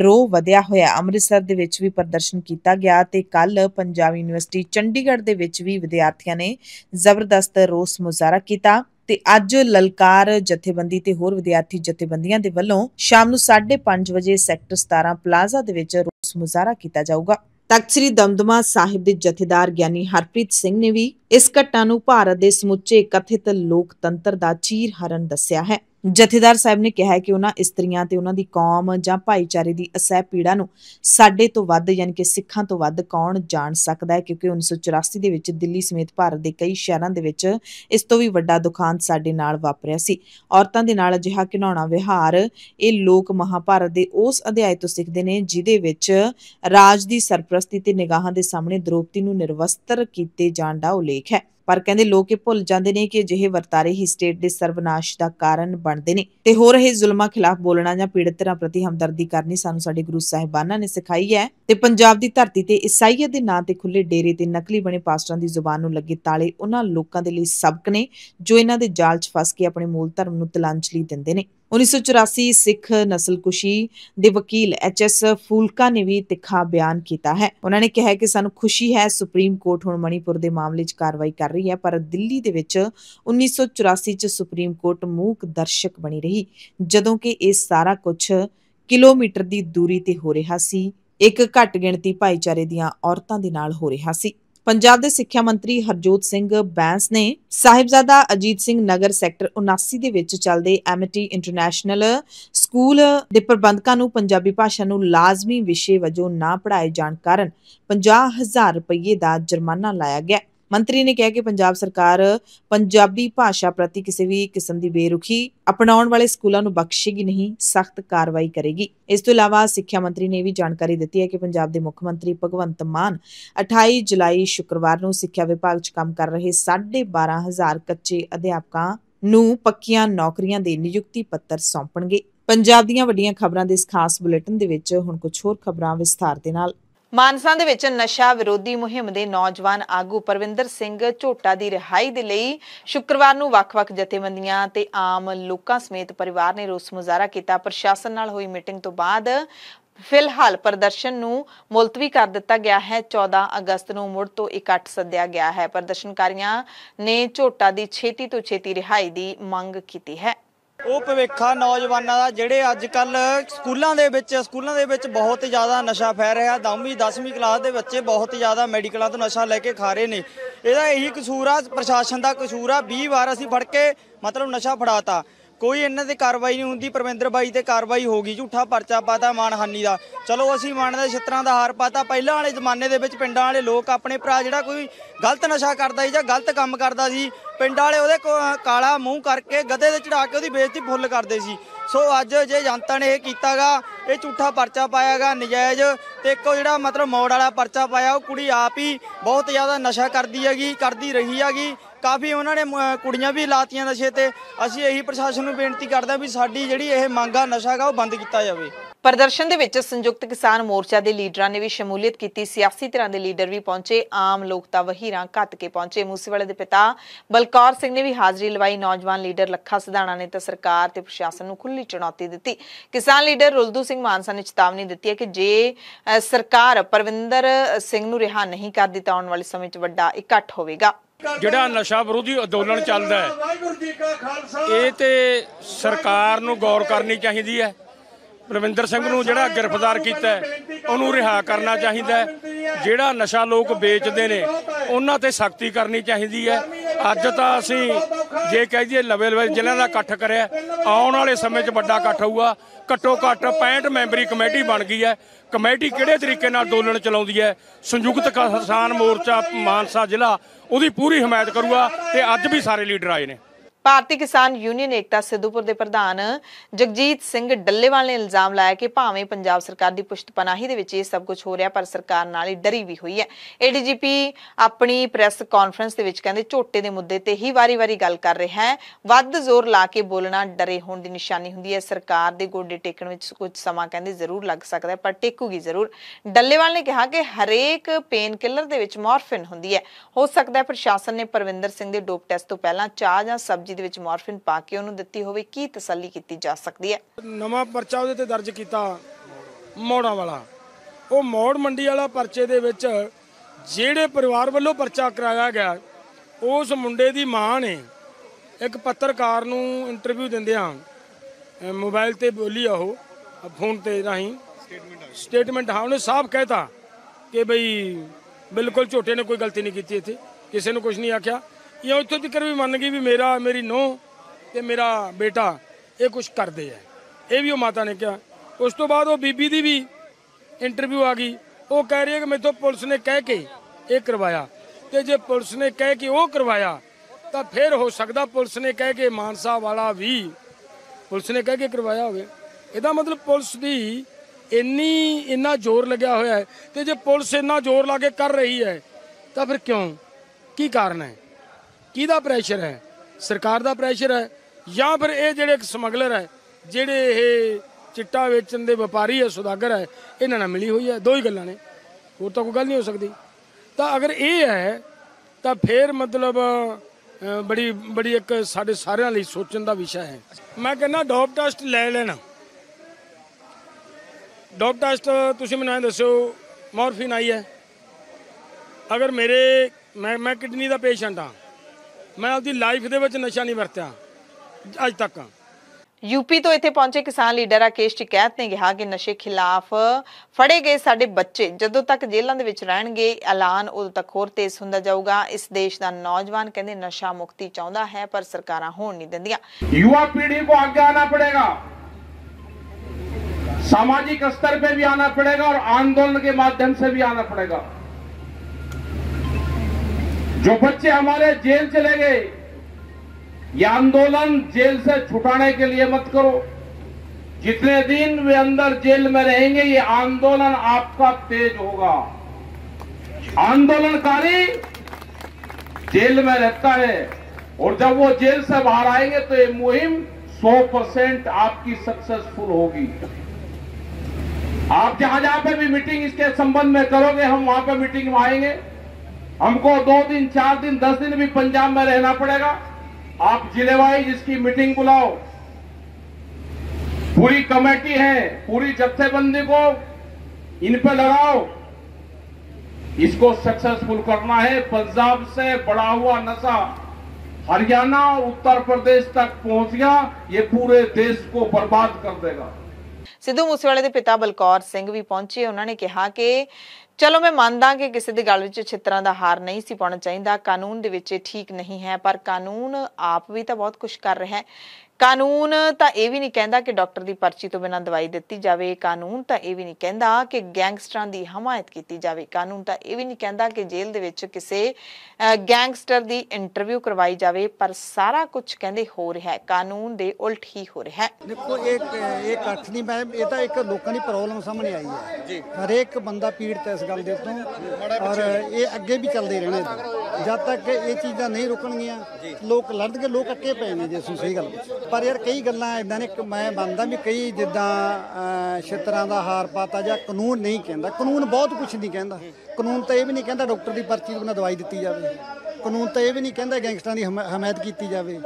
A: ਰੋਹ ਵਧਿਆ ਹੋਇਆ ਅੰਮ੍ਰਿਤਸਰ ਦੇ ਵਿੱਚ ਵੀ ਪ੍ਰਦਰਸ਼ਨ ਕੀਤਾ ਗਿਆ ਤੇ ਕੱਲ ਪੰਜਾਬ ਯੂਨੀਵਰਸਿਟੀ ਚੰਡੀਗੜ੍ਹ ਦੇ ਵਿੱਚ ਵੀ ਵਿਦਿਆਰਥੀਆਂ ਨੇ ਜ਼ਬਰਦਸਤ ਰੋਸ ਮੁਜ਼ਾਹਰਾ ਕੀਤਾ ਤੇ ਅੱਜ ਲਲਕਾਰ ਜਥੇਬੰਦੀ ਤੇ ਹੋਰ ਵਿਦਿਆਰਥੀ ਜਥੇਬੰਦੀਆਂ ਦੇ ਵੱਲੋਂ ਸ਼ਾਮ ਨੂੰ 5:30 ਵਜੇ ਸੈਕਟਰ 17 ਪਲਾਜ਼ਾ ਦੇ ਵਿੱਚ ਮੁਜ਼ਾਰਾ ਕੀਤਾ ਜਾਊਗਾ ਤਖਤ ਸ੍ਰੀ ਦਮਦਮਾ ਸਾਹਿਬ ਦੇ ਜਥੇਦਾਰ ਗਿਆਨੀ ਹਰਪ੍ਰੀਤ ਸਿੰਘ ਨੇ ਵੀ ਇਸ ਘਟਨਾ ਨੂੰ ਭਾਰਤ ਦੇ ਸਮੁੱਚੇ ਕਥਿਤ ਲੋਕਤੰਤਰ ਦਾ ਚੀਰ ਹਰਨ ਦੱਸਿਆ ਹੈ ਜਥੇਦਾਰ ਸਾਹਿਬ ਨੇ ਕਿਹਾ ਕਿ ਉਹਨਾਂ ਇਸਤਰੀਆਂ ਤੇ ਉਹਨਾਂ ਦੀ ਕੌਮ ਜਾਂ ਭਾਈਚਾਰੇ ਦੀ ਅਸਹਿ ਪੀੜਾ ਨੂੰ ਸਾਡੇ ਤੋਂ ਵੱਧ ਯਾਨੀ ਕਿ ਸਿੱਖਾਂ ਤੋਂ ਵੱਧ ਕੌਣ ਜਾਣ ਸਕਦਾ ਹੈ ਕਿਉਂਕਿ 1984 ਦੇ ਵਿੱਚ ਦਿੱਲੀ ਸਮੇਤ ਭਾਰਤ ਦੇ ਕਈ ਸ਼ਹਿਰਾਂ ਦੇ ਵਿੱਚ ਇਸ ਤੋਂ ਵੀ ਵੱਡਾ ਦੁਖਾਂਤ ਸਾਡੇ ਨਾਲ ਵਾਪਰਿਆ ਸੀ ਔਰਤਾਂ ਦੇ ਨਾਲ ਅਜਿਹਾ ਘਿਨਾਉਣਾ ਵਿਹਾਰ ਇਹ ਲੋਕ ਮਹਾਭਾਰਤ ਦੇ ਉਸ ਅਧਿਆਇ ਤੋਂ ਸਿੱਖਦੇ ਨੇ ਜਿਦੇ ਵਿੱਚ ਰਾਜ ਦੀ ਸਰਪ੍ਰਸਤੀ ਤੇ ਨਿਗਾਹਾਂ ਦੇ ਸਾਹਮਣੇ ਦ੍ਰੋਪਦੀ ਨੂੰ ਨਿਰਵਸਤਰ ਕੀਤੇ ਜਾਣ ਦਾ ਉਲੇਖ ਹੈ ਪਰ ਕਹਿੰਦੇ ਲੋਕ ਇਹ ਭੁੱਲ ਜਾਂਦੇ ਨੇ ਕਿ ਅਜਿਹੇ ਵਰਤਾਰੇ ਹੀ ਸਟੇਟ ਦੇ ਸਰਵਨਾਸ਼ ਦਾ ਕਾਰਨ ਬਣਦੇ ਨੇ ਤੇ ਹੋ ਰਹੇ ਜ਼ੁਲਮਾਂ ਖਿਲਾਫ ਬੋਲਣਾ ਜਾਂ ਪੀੜਤਾਂ ਪ੍ਰਤੀ ਹਮਦਰਦੀ ਕਰਨੀ ਸਾਨੂੰ ਸਾਡੇ ਗੁਰੂ ਸਾਹਿਬਾਨਾਂ ਨੇ ਸਿਖਾਈ ਹੈ ਤੇ ਪੰਜਾਬ ਦੀ ਧਰਤੀ ਤੇ ਈਸਾਈਅਤ ਦੇ ਨਾਂ ਤੇ ਖੁੱਲੇ ਡੇਰੇ ਤੇ ਨਕਲੀ ਬਣੇ ਪਾਸਟਰਾਂ ਦੀ ਜ਼ੁਬਾਨ ਨੂੰ ਲੱਗੇ ਤਾਲੇ ਉਹਨਾਂ ਲੋਕਾਂ ਦੇ ਲਈ ਸਬਕ ਨੇ ਜੋ ਇਹਨਾਂ ਦੇ ਜਾਲ 'ਚ ਫਸ ਕੇ ਆਪਣੇ ਮੂਲ ਧਰਮ ਨੂੰ ਤਲਾਂਚਲੀ ਦਿੰਦੇ ਨੇ 1984 ਸਿੱਖ ਨਸਲਕੁਸ਼ੀ ਦੇ ਵਕੀਲ ਐਚ ਐਸ ਫੂਲਕਾ ਨੇ ਵੀ ਤਿੱਖਾ ਬਿਆਨ ਕੀਤਾ ਹੈ ਉਹਨਾਂ ਨੇ ਕਿਹਾ ਕਿ ਸਾਨੂੰ ਖੁਸ਼ੀ ਹੈ ਸੁਪਰੀਮ ਕੋਰਟ ਹੁਣ ਮਣੀਪੁਰ ਦੇ ਮਾਮਲੇ 'ਚ ਕਾਰਵਾਈ ਕਰ ਰਹੀ ਹੈ ਪਰ ਦਿੱਲੀ ਦੇ ਵਿੱਚ 1984 'ਚ ਸੁਪਰੀਮ ਕੋਰਟ ਮੂਕ ਦਰਸ਼ਕ ਬਣੀ ਰਹੀ ਜਦੋਂ ਕਿ ਇਹ ਸਾਰਾ ਕੁਝ ਕਿਲੋਮੀਟਰ ਦੀ ਦੂਰੀ ਤੇ ਹੋ ਰਿਹਾ ਸੀ ਇੱਕ ਘੱਟ ਗਿਣਤੀ ਭਾਈਚਾਰੇ ਦੀਆਂ ਔਰਤਾਂ ਦੇ ਨਾਲ ਹੋ ਰਿਹਾ ਸੀ ਪੰਜਾਬ ਦੇ ਸਿੱਖਿਆ ਮੰਤਰੀ ਹਰਜੋਤ ਸਿੰਘ ਬੈਂਸ ਨੇ ਸਾਹਿਬਜ਼ਾਦਾ ਅਜੀਤ ਸਿੰਘ ਨਗਰ ਸੈਕਟਰ 79 ਦੇ ਵਿੱਚ ਚੱਲਦੇ ਐਮਟੀ ਇੰਟਰਨੈਸ਼ਨਲ ਸਕੂਲ ਦੇ ਪ੍ਰਬੰਧਕਾਂ ਨੂੰ ਪੰਜਾਬੀ ਭਾਸ਼ਾ ਨੂੰ ਲਾਜ਼ਮੀ ਵਿਸ਼ੇ ਵਜੋਂ ਨਾ ਪੜ੍ਹਾਏ ਜਾਣ ਕਾਰਨ 50000 ਰੁਪਏ ਦਾ ਜੁਰਮਾਨਾ ਲਾਇਆ ਗਿਆ ਮੰਤਰੀ ਨੇ ਕਿਹਾ ਕਿ ਪੰਜਾਬ ਸਰਕਾਰ ਪੰਜਾਬੀ ਭਾਸ਼ਾ ਪ੍ਰਤੀ ਕਿਸੇ ਵੀ ਕਿਸਮ ਦੀ ਬੇਰੁਖੀ ਅਪਣਾਉਣ ਵਾਲੇ ਸਕੂਲਾਂ ਨੂੰ ਬਖਸ਼ੇਗੀ ਨਹੀਂ ਸਖਤ ਕਾਰਵਾਈ ਕਰੇਗੀ ਇਸ ਤੋਂ ਇਲਾਵਾ ਸਿੱਖਿਆ ਮੰਤਰੀ ਨੇ ਵੀ ਜਾਣਕਾਰੀ ਦਿੱਤੀ ਹੈ ਕਿ ਪੰਜਾਬ ਦੇ ਮੁੱਖ ਮੰਤਰੀ ਭਗਵੰਤ ਮਾਨ 28 ਜੁਲਾਈ ਸ਼ੁੱਕਰਵਾਰ ਨੂੰ ਸਿੱਖਿਆ ਵਿਭਾਗ 'ਚ ਕੰਮ ਕਰ ਰਹੇ 12500 ਕੱਚੇ ਅਧਿਆਪਕਾਂ ਨੂੰ ਪੱਕੀਆਂ ਨੌਕਰੀਆਂ ਦੇ ਨਿਯੁਕਤੀ ਪੱਤਰ ਸੌਂਪਣਗੇ ਪੰਜਾਬ ਦੀਆਂ ਵੱਡੀਆਂ ਖਬਰਾਂ ਦੇ ਇਸ ਖਾਸ ਬੁਲੇਟਿਨ ਦੇ ਵਿੱਚ ਹੁਣ ਕੁਝ ਹੋਰ ਖਬਰਾਂ ਵਿਸਥਾਰ ਦੇ ਨਾਲ ਮਾਨਸਾ ਦੇ ਵਿੱਚ ਨਸ਼ਾ ਵਿਰੋਧੀ ਮੁਹਿੰਮ ਦੇ ਨੌਜਵਾਨ ਆਗੂ ਪਰਵਿੰਦਰ ਸਿੰਘ ਝੋਟਾ ਦੀ ਰਿਹਾਈ ਦੇ ਲਈ ਸ਼ੁੱਕਰਵਾਰ ਨੂੰ ਵੱਖ-ਵੱਖ ਜਥੇਬੰਦੀਆਂ ਤੇ ਆਮ ਲੋਕਾਂ ਸਮੇਤ ਪਰਿਵਾਰ ਨੇ ਰੋਸ ਮੁਜ਼ਾਹਰਾ ਕੀਤਾ ਪ੍ਰਸ਼ਾਸਨ ਨਾਲ ਹੋਈ ਮੀਟਿੰਗ ਤੋਂ ਬਾਅਦ ਫਿਲਹਾਲ ਪ੍ਰਦਰਸ਼ਨ ਨੂੰ ਮੁਲਤਵੀ ਕਰ ਦਿੱਤਾ ਗਿਆ ਹੈ 14 ਅਗਸਤ ਨੂੰ ਮੁੜ ਤੋਂ ਇਕੱਠ ਸੱਦਿਆ ਗਿਆ ਹੈ ਪ੍ਰਦਰਸ਼ਨਕਾਰੀਆਂ ਨੇ ਝੋਟਾ ਦੀ ਛੇਤੀ ਤੋਂ ਛੇਤੀ ਰਿਹਾਈ ਦੀ ਮੰਗ ਕੀਤੀ ਹੈ
C: ਉਹ ਭਵਿੱਖਾ ਨੌਜਵਾਨਾਂ ਦਾ ਜਿਹੜੇ ਅੱਜ ਕੱਲ ਸਕੂਲਾਂ ਦੇ ਵਿੱਚ ਸਕੂਲਾਂ ਦੇ ਵਿੱਚ ਬਹੁਤ ਜ਼ਿਆਦਾ ਨਸ਼ਾ ਫੈ ਰਿਹਾ 10ਵੀਂ 10ਵੀਂ ਕਲਾਸ ਦੇ ਬੱਚੇ ਬਹੁਤ ਜ਼ਿਆਦਾ ਮੈਡੀਕਲਾਂ ਤੋਂ ਨਸ਼ਾ ਲੈ ਕੇ ਖਾ ਰਹੇ ਨੇ ਇਹਦਾ ਇਹੀ ਕਸੂਰ ਆ ਪ੍ਰਸ਼ਾਸਨ ਦਾ ਕਸੂਰ ਆ 20 ਵਾਰ ਅਸੀਂ ਫੜ ਕੇ ਮਤਲਬ ਨਸ਼ਾ ਫੜਾਤਾ ਕੋਈ ਇਹਨਾਂ ਤੇ ਕਾਰਵਾਈ ਨਹੀਂ ਹੁੰਦੀ ਪਰਮੇਂਦਰ ਬਾਈ ਤੇ ਕਾਰਵਾਈ ਹੋ ਗਈ ਝੂਠਾ ਪਰਚਾ ਪਾਤਾ ਮਾਨ ਹਾਨੀ ਦਾ ਚਲੋ ਅਸੀਂ ਮਾਨ ਦੇ ਛਤਰਾਂ ਦਾ ਹਾਰ ਪਾਤਾ ਪਹਿਲਾਂ ਵਾਲੇ ਜ਼ਮਾਨੇ ਦੇ ਵਿੱਚ ਪਿੰਡਾਂ ਵਾਲੇ ਲੋਕ ਆਪਣੇ ਭਰਾ ਜਿਹੜਾ ਕੋਈ ਗਲਤ ਨਸ਼ਾ ਕਰਦਾ ਸੀ ਜਾਂ ਗਲਤ ਕੰਮ ਕਰਦਾ ਸੀ ਪਿੰਡ ਵਾਲੇ ਉਹਦੇ ਕਾਲਾ ਮੂੰਹ ਕਰਕੇ ਗਧੇ ਤੇ ਚੜਾ ਕੇ ਉਹਦੀ ਬੇਇੱਜ਼ਤੀ ਫੁੱਲ ਕਰਦੇ ਸੀ ਸੋ ਅੱਜ ਜੇ ਜਨਤਾ ਨੇ ਇਹ ਕੀਤਾਗਾ ਇਹ ਝੂਠਾ ਪਰਚਾ ਪਾਇਆਗਾ ਨਜਾਇਜ਼ ਤੇ ਇੱਕੋ ਜਿਹੜਾ ਮਤਲਬ ਮੋੜ ਵਾਲਾ ਪਰਚਾ ਪਾਇਆ ਉਹ ਕੁੜੀ ਆਪ ਹੀ ਬਹੁਤ ਜ਼ਿਆਦਾ ਨਸ਼ਾ ਕਰਦੀ ਹੈਗੀ ਕਰਦੀ ਰਹੀ ਹੈਗੀ ਕਾਫੀ ਉਹਨਾਂ ਨੇ ਕੁੜੀਆਂ ਵੀ ਲਾਤੀਆਂ ਨਸ਼ੇ ਤੇ ਅਸੀਂ ਇਹੀ ਪ੍ਰਸ਼ਾਸਨ ਨੂੰ
A: ਬੇਨਤੀ ਕਰਦੇ ਹਾਂ ਵੀ ਸਾਡੀ ਜਿਹੜੀ ਇਹ ਮੰਗਾ ਨਸ਼ਾ ਹੈਗਾ ਉਹ ਬੰਦ ਕੀਤਾ ਜਾਵੇ ਪ੍ਰਦਰਸ਼ਨ ਦੇ ਵਿੱਚ ਸੰਯੁਕਤ ਕਿਸਾਨ ਮੋਰਚਾ ਦੇ ਲੀਡਰਾਂ ਨੇ ਵੀ ਸ਼ਮੂਲੀਅਤ ਕੀਤੀ ਸਿਆਸੀ ਧਿਰਾਂ ਦੇ ਲੀਡਰ ਵੀ ਪਹੁੰਚੇ ਆਮ ਲੋਕ ਤਾਂ ਵਹੀਰਾਂ ਘੱਟ ਕੇ ਪਹੁੰਚੇ ਮੂਸੇਵਾਲੇ ਦੇ ਪਿਤਾ ਬਲਕੌਰ ਸਿੰਘ ਨੇ ਵੀ ਹਾਜ਼ਰੀ ਲਵਾਈ ਨੌਜਵਾਨ ਲੀਡਰ ਲੱਖਾ ਸਿਧਾਣਾ ਨੇ ਤਾਂ ਸਰਕਾਰ ਤੇ ਪ੍ਰਸ਼ਾਸਨ ਨੂੰ ਖੁੱਲੀ ਚੁਣੌਤੀ ਦਿੱਤੀ ਕਿਸਾਨ ਲੀਡਰ ਰੁਲਦੂ ਸਿੰਘ ਮਾਨਸਾ ਨੇ ਚੇਤਾਵਨੀ ਦਿੱਤੀ ਹੈ ਕਿ ਜੇ ਸਰਕਾਰ ਪਰਵਿੰਦਰ ਸਿੰਘ ਨੂੰ ਰਿਹਾ ਨਹੀਂ ਕਰਦੀ ਤਾਂ ਆਉਣ ਵਾਲੇ ਸਮੇਂ 'ਚ ਵੱਡਾ ਇਕੱਠ ਹੋਵੇਗਾ ਜਿਹੜਾ
D: ਨਸ਼ਾ ਵਿਰੋਧੀ ਅੰਦੋਲਨ ਚੱਲਦਾ ਹੈ ਇਹ ਤੇ ਸਰਕਾਰ ਨੂੰ ਗੌਰ ਕਰਨੀ ਚਾਹੀਦੀ ਹੈ ਰਵਿੰਦਰ ਸਿੰਘ ਨੂੰ ਜਿਹੜਾ ਗ੍ਰਿਫਤਾਰ ਕੀਤਾ ਉਹਨੂੰ ਰਿਹਾ ਕਰਨਾ ਚਾਹੀਦਾ ਜਿਹੜਾ ਨਸ਼ਾ ਲੋਕ ਵੇਚਦੇ ਨੇ ਉਹਨਾਂ ਤੇ ਸਖਤੀ ਕਰਨੀ ਚਾਹੀਦੀ ਹੈ ਅੱਜ ਤਾਂ ਅਸੀਂ ਜੇ ਕਹਿ ਦਈਏ ਲਵੇ ਲਵੇ ਜ਼ਿਲ੍ਹਿਆਂ ਦਾ ਇਕੱਠ ਕਰਿਆ ਆਉਣ ਵਾਲੇ ਸਮੇਂ 'ਚ ਵੱਡਾ ਇਕੱਠ ਹੋਊਗਾ ਘੱਟੋ ਘੱਟ 65 ਮੈਂਬਰੀ ਕਮੇਟੀ ਬਣ ਗਈ ਹੈ ਕਮੇਟੀ ਕਿਹੜੇ ਤਰੀਕੇ ਨਾਲ ਅੰਦੋਲਨ ਚਲਾਉਂਦੀ ਹੈ ਸੰਯੁਕਤ ਕਿਸਾਨ ਮੋਰਚਾ ਮਾਨਸਾ ਜ਼ਿਲ੍ਹਾ ਉਹਦੀ ਪੂਰੀ ਹਮਾਇਤ ਕਰੂਗਾ ਤੇ ਅੱਜ ਵੀ ਸਾਰੇ ਲੀਡਰ ਆਏ ਨੇ
A: ਭਾਰਤੀ ਕਿਸਾਨ ਯੂਨੀਅਨ ਏਕਤਾ ਸਿੱਧੂਪੁਰ ਦੇ ਪ੍ਰਧਾਨ ਜਗਜੀਤ ਸਿੰਘ ਡੱਲੇਵਾਲ ਨੇ ਇਲਜ਼ਾਮ ਲਾਇਆ ਕਿ ਭਾਵੇਂ ਪੰਜਾਬ ਸਰਕਾਰ ਦੀ ਪੁਸ਼ਤਪਨਾਹੀ ਦੇ ਵਿੱਚ ਇਹ ਸਭ ਕੁਝ ਹੋ ਰਿਹਾ ਪਰ ਸਰਕਾਰ ਨਾਲ ਹੀ ਡਰੀ ਵੀ ਹੋਈ ਹੈ ਏਡੀਜੀਪੀ ਆਪਣੀ ਪ੍ਰੈਸ ਕਾਨਫਰੰਸ ਦੇ ਵਿੱਚ ਕਹਿੰਦੇ ਝੋਟੇ ਦੇ ਮੁੱਦੇ ਤੇ ਹੀ ਵਾਰੀ-ਵਾਰੀ ਗੱਲ ਕਰ ਰਿਹਾ ਹੈ ਵੱਧ ਜ਼ੋਰ ਲਾ ਕੇ ਬੋਲਣਾ ਡਰੇ ਹੋਣ ਦੀ ਨਿਸ਼ਾਨੀ ਹੁੰਦੀ ਹੈ ਸਰਕਾਰ ਦੇ ਗੋਡੇ ਟੇਕਣ ਵਿੱਚ ਕੁਝ ਸਮਾਂ ਕਹਿੰਦੇ ਜ਼ਰੂਰ ਲੱਗ ਸਕਦਾ ਹੈ ਪਰ ਟੇਕੂਗੀ ਜ਼ਰੂਰ ਡੱਲੇਵਾਲ ਨੇ ਕਿਹਾ ਕਿ ਹਰੇਕ ਪੇਨ ਕਿਲਰ ਦੇ ਵਿੱਚ ਮੋਰਫਿਨ ਹੁੰਦੀ ਹੈ ਹੋ ਸਕਦਾ ਹੈ ਪ੍ਰਸ਼ਾਸਨ ਨੇ ਪਰਵਿੰਦਰ ਸਿੰਘ ਦੇ ਡੋਪ ਟੈਸਟ ਤੋਂ ਪਹਿਲਾਂ ਚਾਹ ਜਾਂ ਸਬ ਦੇ ਵਿੱਚ ਮੋਰਫਿਨ ਪਾ ਕੇ ਉਹਨੂੰ ਦਿੱਤੀ ਹੋਵੇ ਕੀ ਤਸੱਲੀ ਕੀਤੀ ਜਾ ਸਕਦੀ ਹੈ
D: ਨਵਾਂ ਪਰਚਾ ਉਹਦੇ ਤੇ ਦਰਜ ਕੀਤਾ ਮੋੜਾ ਵਾਲਾ ਉਹ ਮੋੜ ਮੰਡੀ ਵਾਲਾ ਪਰਚੇ ਦੇ ਵਿੱਚ ਜਿਹੜੇ ਪਰਿਵਾਰ ਵੱਲੋਂ ਪਰਚਾ ਕਰਾਇਆ ਗਿਆ ਉਸ ਮੁੰਡੇ ਦੀ ਮਾਂ ਨੇ ਇੱਕ ਪੱਤਰਕਾਰ ਨੂੰ ਇੰਟਰਵਿਊ ਦਿੰਦਿਆਂ ਮੋਬਾਈਲ ਤੇ ਬੋਲੀ ਆ ਉਹ ਫੋਨ ਤੇ ਨਹੀਂ ਸਟੇਟਮੈਂਟ ਹਾਂ ਉਹਨੇ ਸਾਫ਼ ਕਹਿਤਾ ਕਿ ਬਈ ਬਿਲਕੁਲ ਝੋਟੇ ਨੇ ਕੋਈ ਗਲਤੀ ਨਹੀਂ ਕੀਤੀ ਇੱਥੇ ਕਿਸੇ ਨੂੰ ਕੁਝ ਨਹੀਂ ਆਖਿਆ ਇਹ ਉੱਥੋਂ ਤੱਕ ਵੀ ਮੰਨ ਗਈ ਵੀ ਮੇਰਾ ਮੇਰੀ ਨੋ ਤੇ ਮੇਰਾ ਬੇਟਾ ਇਹ ਕੁਝ ਕਰਦੇ ਐ ਇਹ ਵੀ ਉਹ ਮਾਤਾ ਨੇ ਕਿਹਾ ਉਸ ਤੋਂ ਬਾਅਦ ਉਹ ਬੀਬੀ ਦੀ ਵੀ ਇੰਟਰਵਿਊ ਆ ਗਈ ਉਹ ਕਹਿ ਰਹੀ ਹੈ ਕਿ ਮੈਥੋਂ ਪੁਲਿਸ ਨੇ ਕਹਿ ਕੇ ਇਹ ਕਰਵਾਇਆ ਤੇ ਜੇ ਪੁਲਿਸ ਨੇ ਕਹਿ ਕੇ ਉਹ ਕਰਵਾਇਆ ਤਾਂ ਫਿਰ ਹੋ ਸਕਦਾ ਪੁਲਿਸ ਨੇ ਕਹਿ ਕੇ ਮਾਨਸਾ ਵਾਲਾ ਵੀ ਪੁਲਿਸ ਨੇ ਕਹਿ ਕੇ ਕਰਵਾਇਆ ਹੋਵੇ ਇਹਦਾ ਮਤਲਬ ਪੁਲਿਸ ਦੀ ਇੰਨੀ ਇੰਨਾ ਜ਼ੋਰ ਲੱਗਿਆ ਹੋਇਆ ਹੈ ਤੇ ਜੇ ਪੁਲਿਸ ਇੰਨਾ ਜ਼ੋਰ ਲਾ ਕੇ ਕਰ ਰਹੀ ਹੈ ਤਾਂ ਫਿਰ ਕਿਉਂ ਕੀ ਕਾਰਨ ਹੈ ਕਿਹਦਾ ਪ੍ਰੈਸ਼ਰ ਹੈ ਸਰਕਾਰ ਦਾ ਪ੍ਰੈਸ਼ਰ ਹੈ ਜਾਂ ਫਿਰ ਇਹ ਜਿਹੜੇ ਇੱਕ ਸਮਗਲਰ ਹੈ ਜਿਹੜੇ ਇਹ ਚਿੱਟਾ ਵੇਚਣ ਦੇ ਵਪਾਰੀ ਹੈ ਸੁਦਾਗਰ ਹੈ ਇਹਨਾਂ ਨਾਲ ਮਿਲੀ ਹੋਈ ਹੈ ਦੋ ਹੀ ਗੱਲਾਂ ਨੇ ਹੋਰ ਤਾਂ ਕੋਈ ਗੱਲ ਨਹੀਂ ਹੋ ਸਕਦੀ ਤਾਂ ਅਗਰ ਇਹ ਹੈ ਤਾਂ ਫਿਰ ਮਤਲਬ ਬੜੀ ਬੜੀ ਇੱਕ ਸਾਡੇ ਸਾਰਿਆਂ ਲਈ ਸੋਚਣ ਦਾ ਵਿਸ਼ਾ ਹੈ ਮੈਂ ਕਹਿੰਦਾ ਡੋਪ ਟੈਸਟ ਲੈ ਲੈਣਾ ਡੋਪ ਟੈਸਟ ਤੁਸੀਂ ਮੈਨੂੰ ਦੱਸੋ ਮੋਰਫਿਨ ਆਈ ਹੈ ਅਗਰ ਮੇਰੇ ਮੈਂ ਮੈਂ ਕਿਡਨੀ ਦਾ ਪੇਸ਼ੈਂਟ ਹਾਂ ਮੈਂ ਆਪਦੀ ਲਾਈਫ ਦੇ ਵਿੱਚ ਨਸ਼ਾ ਨਹੀਂ ਵਰਤਿਆ ਅੱਜ ਤੱਕ
A: ਯੂਪੀ ਤੋਂ ਇੱਥੇ ਪਹੁੰਚੇ ਕਿਸਾਨ ਲੀਡਰ ਆਕੇਸ਼ ਟਿਕੈਤ ਨੇ ਕਿਹਾ ਕਿ ਨਸ਼ੇ ਖਿਲਾਫ ਫੜੇ ਗਏ ਸਾਡੇ ਬੱਚੇ ਜਦੋਂ ਤੱਕ ਜੇਲ੍ਹਾਂ ਦੇ ਵਿੱਚ ਰਹਿਣਗੇ ਐਲਾਨ ਉਦੋਂ ਤੱਕ ਹੋਰ ਤੇਜ਼ ਹੁੰਦਾ ਜਾਊਗਾ ਇਸ ਦੇਸ਼ ਦਾ ਨੌਜਵਾਨ ਕਹਿੰਦੇ ਨਸ਼ਾ ਮੁਕਤੀ ਚਾਹੁੰਦਾ ਹੈ ਪਰ ਸਰਕਾਰਾਂ ਹੋਣ ਨਹੀਂ ਦਿੰਦੀਆਂ ਯੁਵਾ ਪੀੜ੍ਹੀ
E: ਕੋ ਅੱਗੇ ਆਣਾ ਪੜੇਗਾ ਸਮਾਜਿਕ ਸਤਰ 'ਤੇ ਵੀ ਆਣਾ ਪੜੇਗਾ ਔਰ आंदोलन ਦੇ ਮਾਧਿਅਮ ਸੇ ਵੀ ਆਣਾ ਪੜੇਗਾ जो बच्चे हमारे जेल चले गए यह आंदोलन जेल से छुटाने के लिए मत करो जितने दिन वे अंदर जेल में रहेंगे ये आंदोलन आपका तेज होगा आंदोलनकारी जेल में रहता है और जब वो जेल से बाहर आएंगे तो ये मुहिम 100 परसेंट आपकी सक्सेसफुल होगी आप जहां जहां पे भी मीटिंग इसके संबंध में करोगे हम वहां पे मीटिंग में आएंगे हमको दो दिन चार दिन दस दिन भी पंजाब में रहना पड़ेगा आप जिले वाइज इसकी मीटिंग बुलाओ पूरी कमेटी है पूरी जत्थेबंदी को इन पे लगाओ इसको सक्सेसफुल करना है पंजाब से बड़ा हुआ नशा हरियाणा उत्तर प्रदेश तक पहुंच गया ये पूरे देश को बर्बाद कर देगा
A: सिद्धू मूसेवाले के पिता बलकौर सिंह भी पहुंचे उन्होंने कहा कि ਚਲੋ ਮੈਂ ਮੰਨਦਾ ਕਿ ਕਿਸੇ ਦੀ ਗੱਲ ਵਿੱਚ ਛਿੱਤਰਾਂ ਦਾ ਹਾਰ ਨਹੀਂ ਸੀ ਪਾਉਣਾ ਚਾਹੀਦਾ ਕਾਨੂੰਨ ਦੇ ਵਿੱਚ ਇਹ ਠੀਕ ਨਹੀਂ ਹੈ ਪਰ ਕਾਨੂੰਨ ਆਪ ਵੀ ਤਾਂ ਬਹੁਤ ਕੁਝ ਕਰ ਰਿਹਾ ਹੈ ਕਾਨੂੰਨ ਤਾਂ ਇਹ ਵੀ ਨਹੀਂ ਕਹਿੰਦਾ ਕਿ ਡਾਕਟਰ ਦੀ ਪਰਚੀ ਤੋਂ ਬਿਨਾਂ ਦਵਾਈ ਦਿੱਤੀ ਜਾਵੇ ਕਾਨੂੰਨ ਤਾਂ ਇਹ ਵੀ ਨਹੀਂ ਕਹਿੰਦਾ ਕਿ ਗੈਂਗਸਟਰਾਂ ਦੀ ਹਮਾਇਤ ਕੀਤੀ ਜਾਵੇ ਕਾਨੂੰਨ ਤਾਂ ਇਹ ਵੀ ਨਹੀਂ ਕਹਿੰਦਾ ਕਿ ਜੇਲ੍ਹ ਦੇ ਵਿੱਚ ਕਿਸੇ ਗੈਂਗਸਟਰ ਦੀ ਇੰਟਰਵਿਊ ਕਰਵਾਈ ਜਾਵੇ ਪਰ ਸਾਰਾ ਕੁਝ ਕਹਿੰਦੇ ਹੋ ਰਿਹਾ ਹੈ ਕਾਨੂੰਨ ਦੇ ਉਲਟ ਹੀ ਹੋ ਰਿਹਾ ਹੈ ਦੇਖੋ ਇਹ
C: ਇੱਕ ਅਰਥ ਨਹੀਂ ਮੈਂ ਇਹ ਤਾਂ ਇੱਕ ਲੋਕਾਂ ਦੀ ਪ੍ਰੋਬਲਮ ਸਾਹਮਣੇ ਆਈ ਹੈ ਹਰੇਕ ਬੰਦਾ ਪੀੜਤ ਹੈ ਇਸ ਗੱਲ ਦੇ ਉੱਤੇ ਔਰ ਇਹ ਅੱਗੇ ਵੀ ਚੱਲਦੇ ਰਹਿਣਾ ਜਦ ਤੱਕ ਇਹ ਚੀਜ਼ਾਂ ਨਹੀਂ ਰੁਕਣਗੀਆਂ ਲੋਕ ਲੜਨਗੇ ਲੋਕ ਅੱਕੇ ਪਏ ਨੇ ਜੇ ਸਹੀ ਗੱਲ ਪਰ ਯਾਰ ਕਈ ਗੱਲਾਂ ਇਦਾਂ ਨੇ ਮੈਂ ਮੰਨਦਾ ਵੀ ਕਈ ਜਿੱਦਾਂ ਛਿੱਤਰਾਂ ਦਾ ਹਾਰ ਪਾਤਾ ਜਾਂ ਕਾਨੂੰਨ ਨਹੀਂ ਕਹਿੰਦਾ ਕਾਨੂੰਨ ਬਹੁਤ ਕੁਝ ਨਹੀਂ ਕਹਿੰਦਾ ਕਾਨੂੰਨ ਤਾਂ ਇਹ ਵੀ ਨਹੀਂ ਕਹਿੰਦਾ ਡਾਕਟਰ ਦੀ ਪਰਚੀ ਤੋਂ ਬਿਨਾਂ ਦਵਾਈ ਦਿੱਤੀ ਜਾਵੇ ਕਾਨੂੰਨ ਤਾਂ ਇਹ ਵੀ ਨਹੀਂ ਕਹਿੰਦਾ ਗੈਂਗਸਟਰਾਂ ਦੀ ਹਮਾਇਤ ਕੀਤੀ ਜਾਵੇ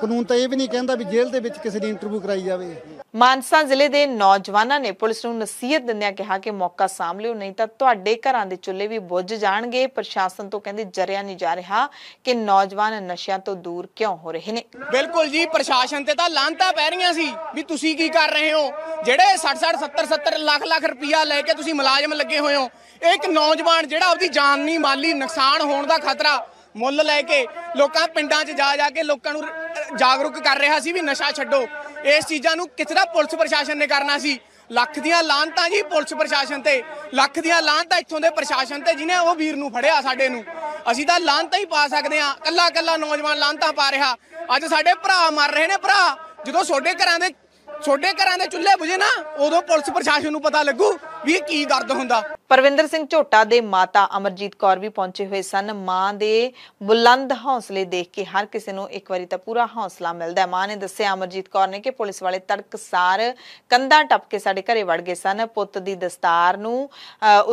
C: ਕਾਨੂੰਨ ਤਾਂ ਇਹ ਵੀ ਨਹੀਂ ਕਹਿੰਦਾ ਵੀ ਜੇਲ੍ਹ ਦੇ ਵਿੱਚ ਕਿਸੇ ਦੀ
A: ਇੰਟਰਵਿਊ ਕਰਾਈ ਜਾਵੇ ਮਾਨਸਾ ਜ਼ਿਲ੍ਹੇ ਦੇ ਨੌਜਵਾਨਾਂ ਨੇ ਪੁਲਿਸ ਨੂੰ ਨਸੀਹਤ ਦਿੰਦਿਆਂ ਕਿਹਾ ਕਿ ਮੌਕਾ ਸਾਂਭ ਲਿਓ ਨਹੀਂ ਤਾਂ ਤੁਹਾਡੇ ਘਰਾਂ ਦੇ ਚੁੱਲ੍ਹੇ ਵੀ ਬੁੱਝ ਜਾਣਗੇ ਪ੍ਰਸ਼ਾਸਨ ਤੋਂ ਕਹਿੰਦੇ ਜਰਿਆ ਨਹੀਂ ਜਾ ਰਿਹਾ ਕਿ ਨੌਜਵਾਨ ਨਸ਼ਿਆਂ ਤੋਂ ਦੂਰ ਕਿਉਂ ਹੋ ਰਹੇ ਨੇ ਬਿਲਕੁਲ ਜੀ ਪ੍ਰਸ਼ਾਸਨ ਤੇ ਤਾਂ ਲਾਂਤਾ ਪੈ ਰਹੀਆਂ ਸੀ ਵੀ ਤੁਸੀਂ ਕੀ ਕਰ ਰਹੇ ਹੋ ਜਿਹੜੇ 60 60 70 70 ਲੱਖ ਲੱਖ ਰੁਪਇਆ ਲੈ ਕੇ ਤੁਸੀਂ
C: ਮੁਲਾਜ਼ਮ ਲੱਗੇ ਹੋਏ ਹੋ ਇੱਕ ਨੌਜਵਾਨ ਜਿਹੜਾ ਆਪਣੀ ਜਾਨ ਨਹੀਂ ਮਾਲੀ ਨੁਕਸਾਨ ਹੋਣ ਦਾ ਖਤਰਾ ਮੁੱਲ ਲੈ ਕੇ ਲੋਕਾਂ ਪਿੰਡਾਂ 'ਚ ਜਾ ਜਾ ਕੇ ਲੋਕਾਂ ਨੂੰ ਜਾਗਰੂਕ ਕਰ ਰਿਹਾ ਸੀ ਵੀ ਨਸ਼ਾ ਛੱਡੋ ਇਸ ਚੀਜ਼ਾਂ ਨੂੰ ਕਿਤਨਾ ਪੁਲਿਸ ਪ੍ਰਸ਼ਾਸਨ ਨੇ ਕਰਨਾ ਸੀ ਲੱਖ ਦੀਆਂ ਲਾਂਤਾਂ ਜੀ ਪੁਲਿਸ ਪ੍ਰਸ਼ਾਸਨ ਤੇ ਲੱਖ ਦੀਆਂ ਲਾਂਤਾਂ ਇੱਥੋਂ ਦੇ ਪ੍ਰਸ਼ਾਸਨ ਤੇ ਜਿਨੇ ਉਹ ਵੀਰ ਨੂੰ ਫੜਿਆ ਸਾਡੇ ਨੂੰ ਅਸੀਂ ਤਾਂ ਲਾਂਤਾਂ ਹੀ ਪਾ ਸਕਦੇ ਆ ਕੱਲਾ ਕੱਲਾ ਨੌਜਵਾਨ ਲਾਂਤਾਂ ਪਾ ਰਿਹਾ ਅੱਜ ਸਾਡੇ ਭਰਾ ਮਰ ਰਹੇ ਨੇ ਭਰਾ ਜਦੋਂ ਛੋਡੇ
A: ਘਰਾਂ ਦੇ ਛੋਡੇ ਘਰਾਂ ਦੇ ਚੁੱਲ੍ਹੇ ਬੁਝੇ ਨਾ ਉਦੋਂ ਪੁਲਿਸ ਪ੍ਰਸ਼ਾਸਨ ਨੂੰ ਪਤਾ ਲੱਗੂ ਵੀ ਕੀ ਦਰਦ ਹੁੰਦਾ ਪਰਵਿੰਦਰ ਸਿੰਘ ਝੋਟਾ ਦੇ ਮਾਤਾ ਅਮਰਜੀਤ ਕੌਰ ਵੀ ਪਹੁੰਚੇ ਹੋਏ ਸਨ ਮਾਂ ਦੇ ਬੁਲੰਦ ਹੌਸਲੇ ਦੇਖ ਕੇ ਹਰ ਕਿਸੇ ਨੂੰ ਇੱਕ ਵਾਰੀ ਤਾਂ ਪੂਰਾ ਹੌਸਲਾ ਮਿਲਦਾ ਮਾਂ ਨੇ ਦੱਸਿਆ ਅਮਰਜੀਤ ਕੌਰ ਨੇ ਕਿ ਪੁਲਿਸ ਵਾਲੇ ਤੜਕਸਾਰ ਕੰਧਾਂ ਟੱਪ ਕੇ ਸਾਡੇ ਘਰੇ ਵੜ ਗਏ ਸਨ ਪੁੱਤ ਦੀ ਦਸਤਾਰ ਨੂੰ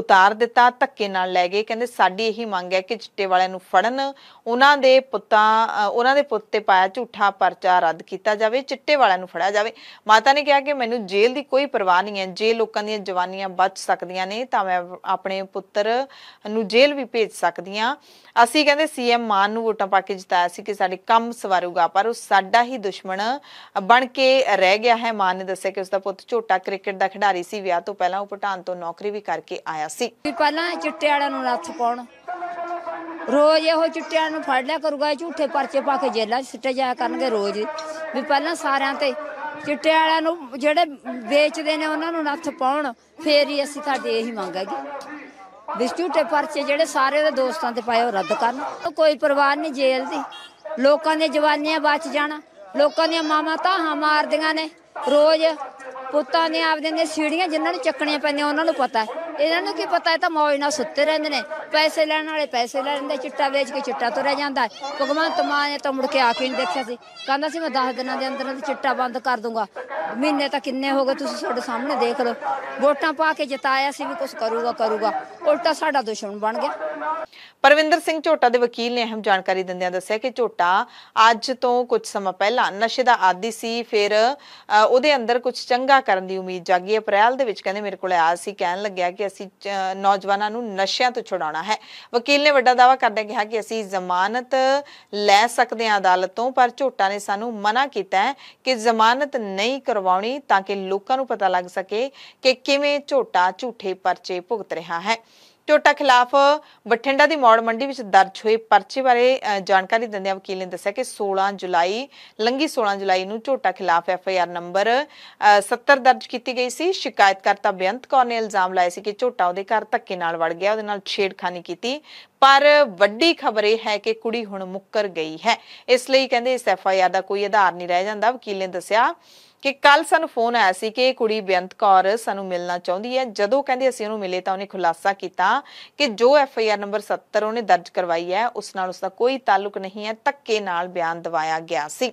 A: ਉਤਾਰ ਦਿੱਤਾ ਧੱਕੇ ਨਾਲ ਲੈ ਗਏ ਕਹਿੰਦੇ ਸਾਡੀ ਇਹੀ ਮੰਗ ਹੈ ਕਿ ਚਿੱਟੇ ਵਾਲਿਆਂ ਨੂੰ ਫੜਨ ਉਹਨਾਂ ਦੇ ਪੁੱਤਾਂ ਉਹਨਾਂ ਦੇ ਪੁੱਤ ਤੇ ਪਾਇਆ ਝੂਠਾ ਪਰਚਾ ਰੱਦ ਕੀਤਾ ਜਾਵੇ ਚਿੱਟੇ ਵਾਲਿਆਂ ਨੂੰ ਫੜਿਆ ਜਾਵੇ ਮਾਤਾ ਨੇ ਕਿਹਾ ਕਿ ਮੈਨੂੰ ਜੇਲ੍ਹ ਦੀ ਕੋਈ ਪਰਵਾਹ ਨਹੀਂ ਹੈ ਜੇ ਲੋਕਾਂ ਦੀਆਂ ਜਵਾਨੀਆਂ ਬਚ ਸਕਦੀਆਂ ਨੇ ਤਾਂ ਮੈਂ ਆਪਣੇ ਪੁੱਤਰ ਨੂੰ ਜੇਲ੍ਹ ਵੀ ਭੇਜ ਸਕਦੀਆਂ ਅਸੀਂ ਕਹਿੰਦੇ ਸੀਐਮ ਮਾਨ ਨੂੰ ਵੋਟਾਂ ਪਾ ਕੇ ਜਿਤਾਇਆ ਸੀ ਕਿ ਸਾਡੇ ਕੰਮ ਸਵਾਰੂਗਾ ਪਰ ਉਹ ਸਾਡਾ ਹੀ ਦੁਸ਼ਮਣ ਬਣ ਕੇ ਰਹਿ ਗਿਆ ਹੈ ਮਾਨ ਨੇ ਦੱਸਿਆ ਕਿ ਉਸ ਦਾ ਪੁੱਤ ਝੋਟਾ ਕ੍ਰਿਕਟ ਦਾ ਖਿਡਾਰੀ ਸੀ ਵਿਆਹ ਤੋਂ ਪਹਿਲਾਂ ਉਹ ਭਟਾਨ ਤੋਂ ਨੌਕਰੀ ਵੀ ਕਰਕੇ ਆਇਆ ਸੀ ਪਹਿਲਾਂ ਚਿੱਟੇ ਵਾਲਿਆਂ ਨੂੰ ਲੱਥ ਪਾਉਣ ਰੋਜ਼ ਇਹੋ ਚਿੱਟਿਆਂ
C: ਨੂੰ ਫੜ ਲਿਆ ਕਰੂਗਾ ਝੂਠੇ ਪਰਚੇ ਪਾ ਕੇ ਜੇਲ੍ਹਾਂ 'ਚ ਸਿੱਟੇ ਜਾਇਆ ਕਰਨਗੇ ਰੋਜ਼ ਵੀ ਪਹਿਲਾਂ ਸਾਰਿਆਂ ਤੇ ਚਿੱਟੇ ਵਾਲਿਆਂ ਨੂੰ ਜਿਹੜੇ ਵੇਚਦੇ ਨੇ ਉਹਨਾਂ ਨੂੰ ਨੱਥ ਪਾਉਣ ਫੇਰ ਹੀ ਅਸੀਂ ਤੁਹਾਡੇ ਇਹੀ ਮੰਗਾਂਗੇ ਹੈਗੀ ਪਰਚੇ ਜਿਹੜੇ ਸਾਰੇ ਦੇ ਦੋਸਤਾਂ ਤੇ ਪਾਏ ਉਹ ਰੱਦ ਕਰਨ ਕੋਈ ਪਰਵਾਹ ਨਹੀਂ ਜੇਲ੍ਹ ਦੀ ਲੋਕਾਂ ਦੀਆਂ ਜਵਾਨੀਆਂ ਬਚ ਜਾਣ ਲੋਕਾਂ ਦੀਆਂ ਮਾਵਾਂ ਤਾਹਾਂ ਮਾਰਦੀਆਂ ਨੇ ਰੋਜ਼ ਪੁੱਤਾਂ ਨੇ ਆਪਦੇ ਨੇ ਸੀੜੀਆਂ ਜਿਨ੍ਹਾਂ ਨੂੰ ਚੱਕਣੀਆਂ ਪੈਂਦੀਆਂ ਉਹਨਾਂ ਨੂੰ ਪਤਾ ਹੈ ਇਹਨਾਂ ਨੂੰ ਕੀ ਪਤਾ ਹੈ ਤਾਂ ਮੌਜ ਨਾਲ ਸੁੱਤੇ ਰਹਿੰਦੇ ਨੇ ਪੈਸੇ ਲੈਣ ਵਾਲੇ ਪੈਸੇ ਲੈ ਲੈਂਦੇ ਚਿੱਟਾ ਵੇਚ ਕੇ ਚਿੱਟਾ ਤੁਰਿਆ ਜਾਂਦਾ ਭਗਵੰਤ ਮਾਨ ਨੇ ਤਾਂ ਮੁੜ ਕੇ ਆ ਕੇ ਨਹੀਂ ਦੇਖਿਆ ਸੀ ਕਹਿੰਦਾ ਸੀ ਮੈਂ 10 ਦਿਨਾਂ ਦੇ ਅੰਦਰ ਅੰਦਰ ਚਿੱਟਾ ਬੰਦ ਕਰ ਦੂੰਗਾ ਮਹੀਨੇ ਤਾਂ ਕਿੰਨੇ ਹੋ ਗਏ ਤੁਸੀਂ ਸਾਡੇ ਸਾਹਮਣੇ ਦੇਖ ਲਓ ਵੋਟਾਂ ਪਾ ਕੇ ਜਿਤਾਇਆ ਸੀ ਵੀ ਕੁਝ ਕਰੂਗਾ ਕਰੂਗਾ ਉਲਟਾ ਸਾਡਾ ਦੁਸ਼ਮਣ ਬਣ ਗਿਆ
A: ਪਰਵਿੰਦਰ ਸਿੰਘ ਝੋਟਾ ਦੇ ਵਕੀਲ ਨੇ ਅਹਿਮ ਜਾਣਕਾਰੀ ਦਿੰਦਿਆਂ ਦੱਸਿਆ ਕਿ ਝੋਟਾ ਅੱਜ ਤੋਂ ਕੁਝ ਸਮਾਂ ਪਹਿਲਾਂ ਨਸ਼ੇ ਦਾ ਆਦੀ ਸੀ ਫਿਰ ਉਹਦੇ ਅੰਦਰ ਕੁਝ ਚੰਗਾ ਕਰਨ ਦੀ ਉਮੀਦ ਜਾਗੀ ਅਪ੍ਰੈਲ ਦੇ ਵਿੱਚ ਕਹਿੰਦੇ ਮੇਰੇ ਕੋਲ ਆਇਆ ਸੀ ਕਹਿਣ ਲੱਗਿਆ ਕਿ ਅਸੀਂ ਨੌਜਵਾਨਾਂ ਨੂੰ ਨਸ਼ਿਆਂ ਤੋਂ ਛੁਡਾਉਣਾ ਹੈ ਵਕੀਲ ਨੇ ਵੱਡਾ ਦਾਵਾ ਕਰਦੇ ਕਿਹਾ ਕਿ ਅਸੀਂ ਜ਼ਮਾਨਤ ਲੈ ਸਕਦੇ ਹਾਂ ਅਦਾਲਤ ਤੋਂ ਪਰ ਝੋਟਾ ਨੇ ਸਾਨੂੰ ਮਨਾ ਕੀਤਾ ਹੈ ਕਿ ਜ਼ਮਾਨਤ ਨਹੀਂ ਕਰਵਾਉਣੀ ਤਾਂ ਕਿ ਲੋਕਾਂ ਨੂੰ ਪਤਾ ਲੱਗ ਸਕੇ ਕਿ ਕਿਵੇਂ ਝੋਟਾ ਝੂਠੇ ਪਰਚੇ ਭੁਗਤ ਰਿਹਾ ਹੈ ਝੋਟਾ ਖਿਲਾਫ ਬਠਿੰਡਾ ਦੀ ਮੌੜ ਮੰਡੀ ਵਿੱਚ ਦਰਜ ਹੋਏ ਪਰਚੇ ਬਾਰੇ ਜਾਣਕਾਰੀ ਦਿੰਦਿਆਂ ਵਕੀਲ ਨੇ ਦੱਸਿਆ ਕਿ 16 ਜੁਲਾਈ ਲੰਗੀ 16 ਜੁਲਾਈ ਨੂੰ ਝੋਟਾ ਖਿਲਾਫ ਐਫ ਆਈ ਆਰ ਨੰਬਰ 70 ਦਰਜ ਕੀਤੀ ਗਈ ਸੀ ਸ਼ਿਕਾਇਤਕਰਤਾ ਬੇਅੰਤ ਕੌਰ ਨੇ ਇਲਜ਼ਾਮ ਲਾਇਆ ਸੀ ਕਿ ਝੋਟਾ ਉਹਦੇ ਘਰ ਧੱਕੇ ਨਾਲ ਵੜ ਗਿਆ ਉਹਦੇ ਨਾਲ ਛੇੜਖਾਨੀ ਕੀਤੀ ਪਰ ਵੱਡੀ ਖਬਰ ਇਹ ਹੈ ਕਿ ਕੁੜੀ ਹੁਣ ਮੁੱਕਰ ਗਈ ਹੈ ਇਸ ਲਈ ਕਹਿੰਦੇ ਇਸ ਐਫ ਆਈ ਆਰ ਦਾ ਕੋਈ ਆਧਾਰ ਨਹੀਂ ਰਹਿ ਜਾਂਦਾ ਵਕੀਲ ਨੇ ਦੱਸਿਆ ਕਿ ਕੱਲ ਸਾਨੂੰ ਫੋਨ ਆਇਆ ਸੀ ਕਿ ਇਹ ਕੁੜੀ ਬੇਅੰਤ ਕੌਰ ਸਾਨੂੰ ਮਿਲਣਾ ਚਾਹੁੰਦੀ ਹੈ ਜਦੋਂ ਕਹਿੰਦੇ ਅਸੀਂ ਉਹਨੂੰ ਮਿਲੇ ਤਾਂ ਉਹਨੇ ਖੁਲਾਸਾ ਕੀਤਾ ਕਿ ਜੋ ਐਫ ਆਈ ਆਰ ਨੰਬਰ 70 ਉਹਨੇ ਦਰਜ ਕਰਵਾਈ ਹੈ ਉਸ ਨਾਲ ਉਸ ਦਾ ਕੋਈ ਤਾਲੁਕ ਨਹੀਂ ਹੈ ਤੱਕੇ ਨਾਲ ਬਿਆਨ ਦਵਾਇਆ ਗਿਆ ਸੀ